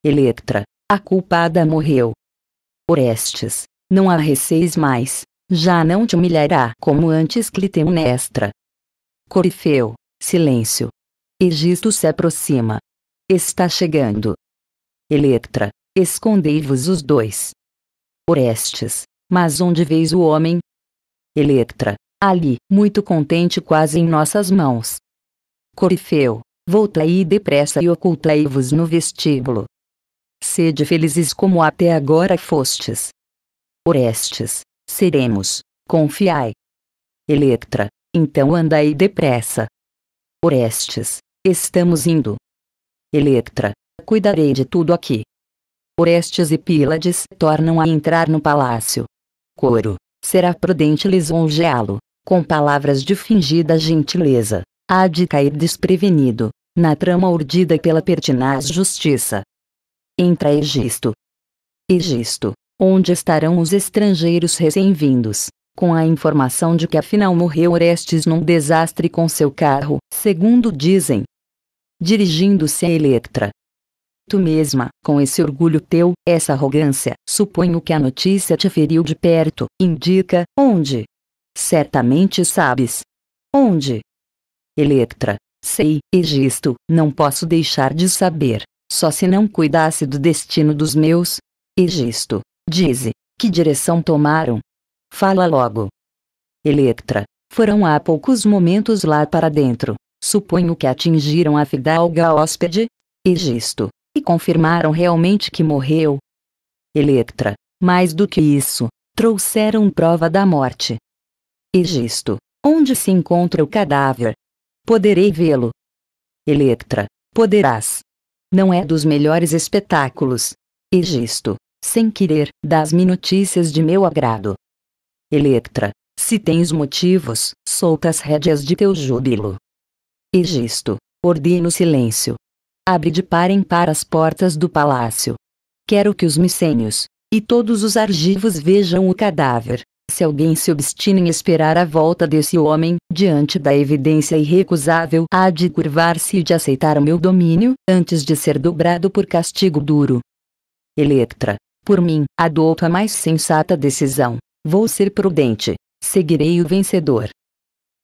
Eletra, a culpada morreu. Orestes, não há receis mais, já não te humilhará como antes Clitemnestra. Corifeu, silêncio. Egisto se aproxima. Está chegando. Eletra, escondei-vos os dois. Orestes, mas onde veis o homem? Eletra, ali, muito contente quase em nossas mãos. Corifeu, voltai depressa e ocultai-vos no vestíbulo. Sede felizes como até agora fostes. Orestes, seremos, confiai. Eletra, então andai depressa. Orestes, estamos indo. Eletra, cuidarei de tudo aqui. Orestes e Pílades tornam a entrar no palácio. Coro. Será prudente lisonjeá-lo, com palavras de fingida gentileza. Há de cair desprevenido, na trama urdida pela pertinaz justiça. Entra Egisto. Egisto, onde estarão os estrangeiros recém-vindos, com a informação de que afinal morreu Orestes num desastre com seu carro, segundo dizem. Dirigindo-se a Electra, tu mesma, com esse orgulho teu, essa arrogância, suponho que a notícia te feriu de perto, indica, onde? Certamente sabes. Onde? Electra. Sei, Egisto, não posso deixar de saber. Só se não cuidasse do destino dos meus. Egisto. Dize, que direção tomaram? Fala logo. Electra. Foram há poucos momentos lá para dentro. Suponho que atingiram a fidalga hóspede? Egisto e confirmaram realmente que morreu. Electra, mais do que isso, trouxeram prova da morte. Egisto, onde se encontra o cadáver? Poderei vê-lo. Electra, poderás. Não é dos melhores espetáculos. Egisto, sem querer, das-me notícias de meu agrado. Electra, se tens motivos, solta as rédeas de teu júbilo. Egisto, ordeno silêncio, abre de par em par as portas do palácio. Quero que os micênios e todos os argivos vejam o cadáver. Se alguém se obstina em esperar a volta desse homem, diante da evidência irrecusável, há de curvar-se e de aceitar o meu domínio, antes de ser dobrado por castigo duro. Eletra, por mim, adoto a mais sensata decisão. Vou ser prudente. Seguirei o vencedor.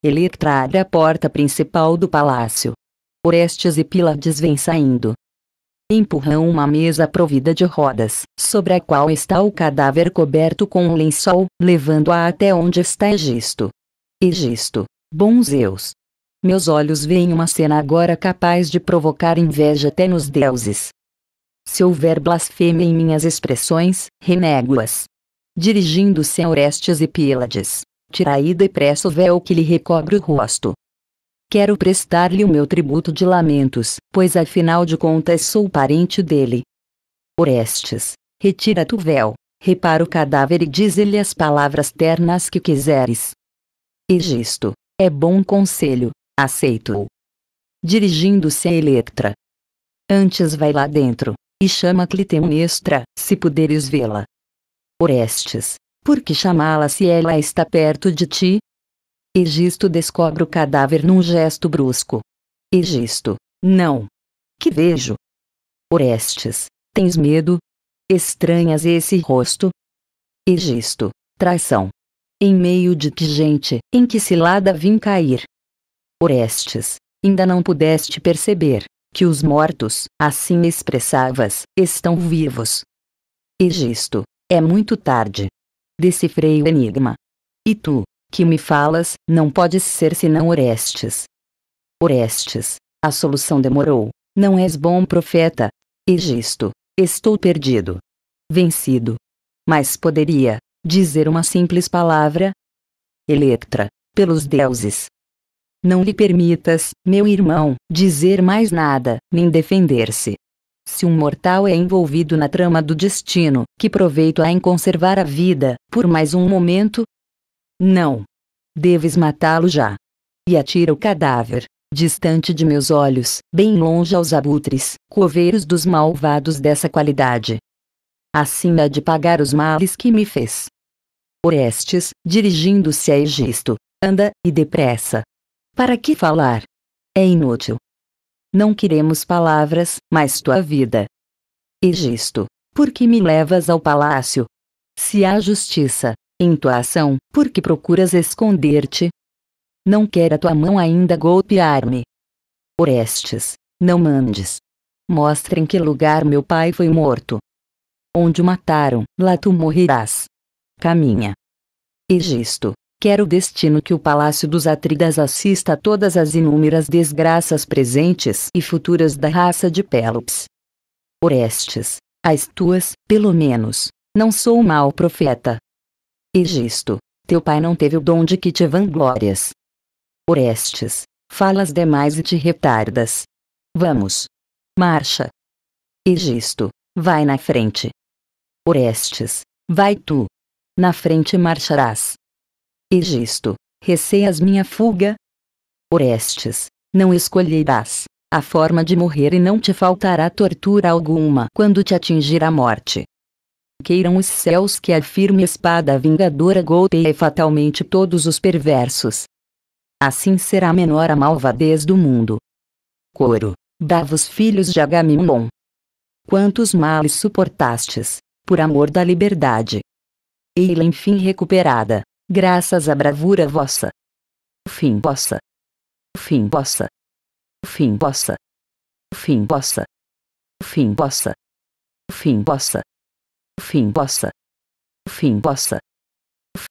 Eletra abre a porta principal do palácio. Orestes e Pílades vêm saindo. Empurram uma mesa provida de rodas, sobre a qual está o cadáver coberto com um lençol, levando-a até onde está Egisto. Egisto, bons Zeus. Meus olhos veem uma cena agora capaz de provocar inveja até nos deuses. Se houver blasfêmia em minhas expressões, renego-as. Dirigindo-se a Orestes e Pílades, tirai depressa o véu que lhe recobre o rosto, Quero prestar-lhe o meu tributo de lamentos, pois afinal de contas sou parente dele. Orestes, retira tu véu, repara o cadáver e diz lhe as palavras ternas que quiseres. Egisto, é bom conselho, aceito-o. Dirigindo-se a Electra. Antes vai lá dentro, e chama Clitemnestra, se puderes vê-la. Orestes, por que chamá-la se ela está perto de ti? Egisto descobre o cadáver num gesto brusco. Egisto. Não. Que vejo? Orestes. Tens medo? Estranhas esse rosto? Egisto. Traição. Em meio de que gente, em que cilada vim cair? Orestes. Ainda não pudeste perceber que os mortos, assim expressavas, estão vivos. Egisto. É muito tarde. Decifrei o enigma. E tu, que me falas, não pode ser senão Orestes. Orestes, a solução demorou, não és bom profeta. Egisto, estou perdido. Vencido. Mas poderia dizer uma simples palavra? Electra, pelos deuses. Não lhe permitas, meu irmão, dizer mais nada, nem defender-se. Se um mortal é envolvido na trama do destino, que proveito há em conservar a vida, por mais um momento, não. Deves matá-lo já. E atira o cadáver, distante de meus olhos, bem longe aos abutres, coveiros dos malvados dessa qualidade. Assim há de pagar os males que me fez. Orestes, dirigindo-se a Egisto, anda, e depressa. Para que falar? É inútil. Não queremos palavras, mas tua vida. Egisto, por que me levas ao palácio? Se há justiça, ação, por que procuras esconder-te? Não quer a tua mão ainda golpear-me. Orestes, não mandes. Mostra em que lugar meu pai foi morto. Onde o mataram, lá tu morrerás. Caminha. Egisto, quero o destino que o Palácio dos Atridas assista a todas as inúmeras desgraças presentes e futuras da raça de Pélops. Orestes, as tuas, pelo menos, não sou um mau profeta. Egisto, teu pai não teve o dom de que te vanglórias. Orestes, falas demais e te retardas. Vamos. Marcha. Egisto, vai na frente. Orestes, vai tu. Na frente marcharás. Egisto, receias minha fuga? Orestes, não escolherás a forma de morrer e não te faltará tortura alguma quando te atingir a morte. Queiram os céus que a firme espada vingadora golpeie fatalmente todos os perversos. Assim será menor a malvadez do mundo. Coro. Bravos filhos de Agamemnon. Quantos males suportastes, por amor da liberdade. Ei-la enfim recuperada, graças à bravura vossa. Fim vossa. Fim vossa. Fim vossa. Fim vossa. Fim vossa. Fim vossa fim possa fim possa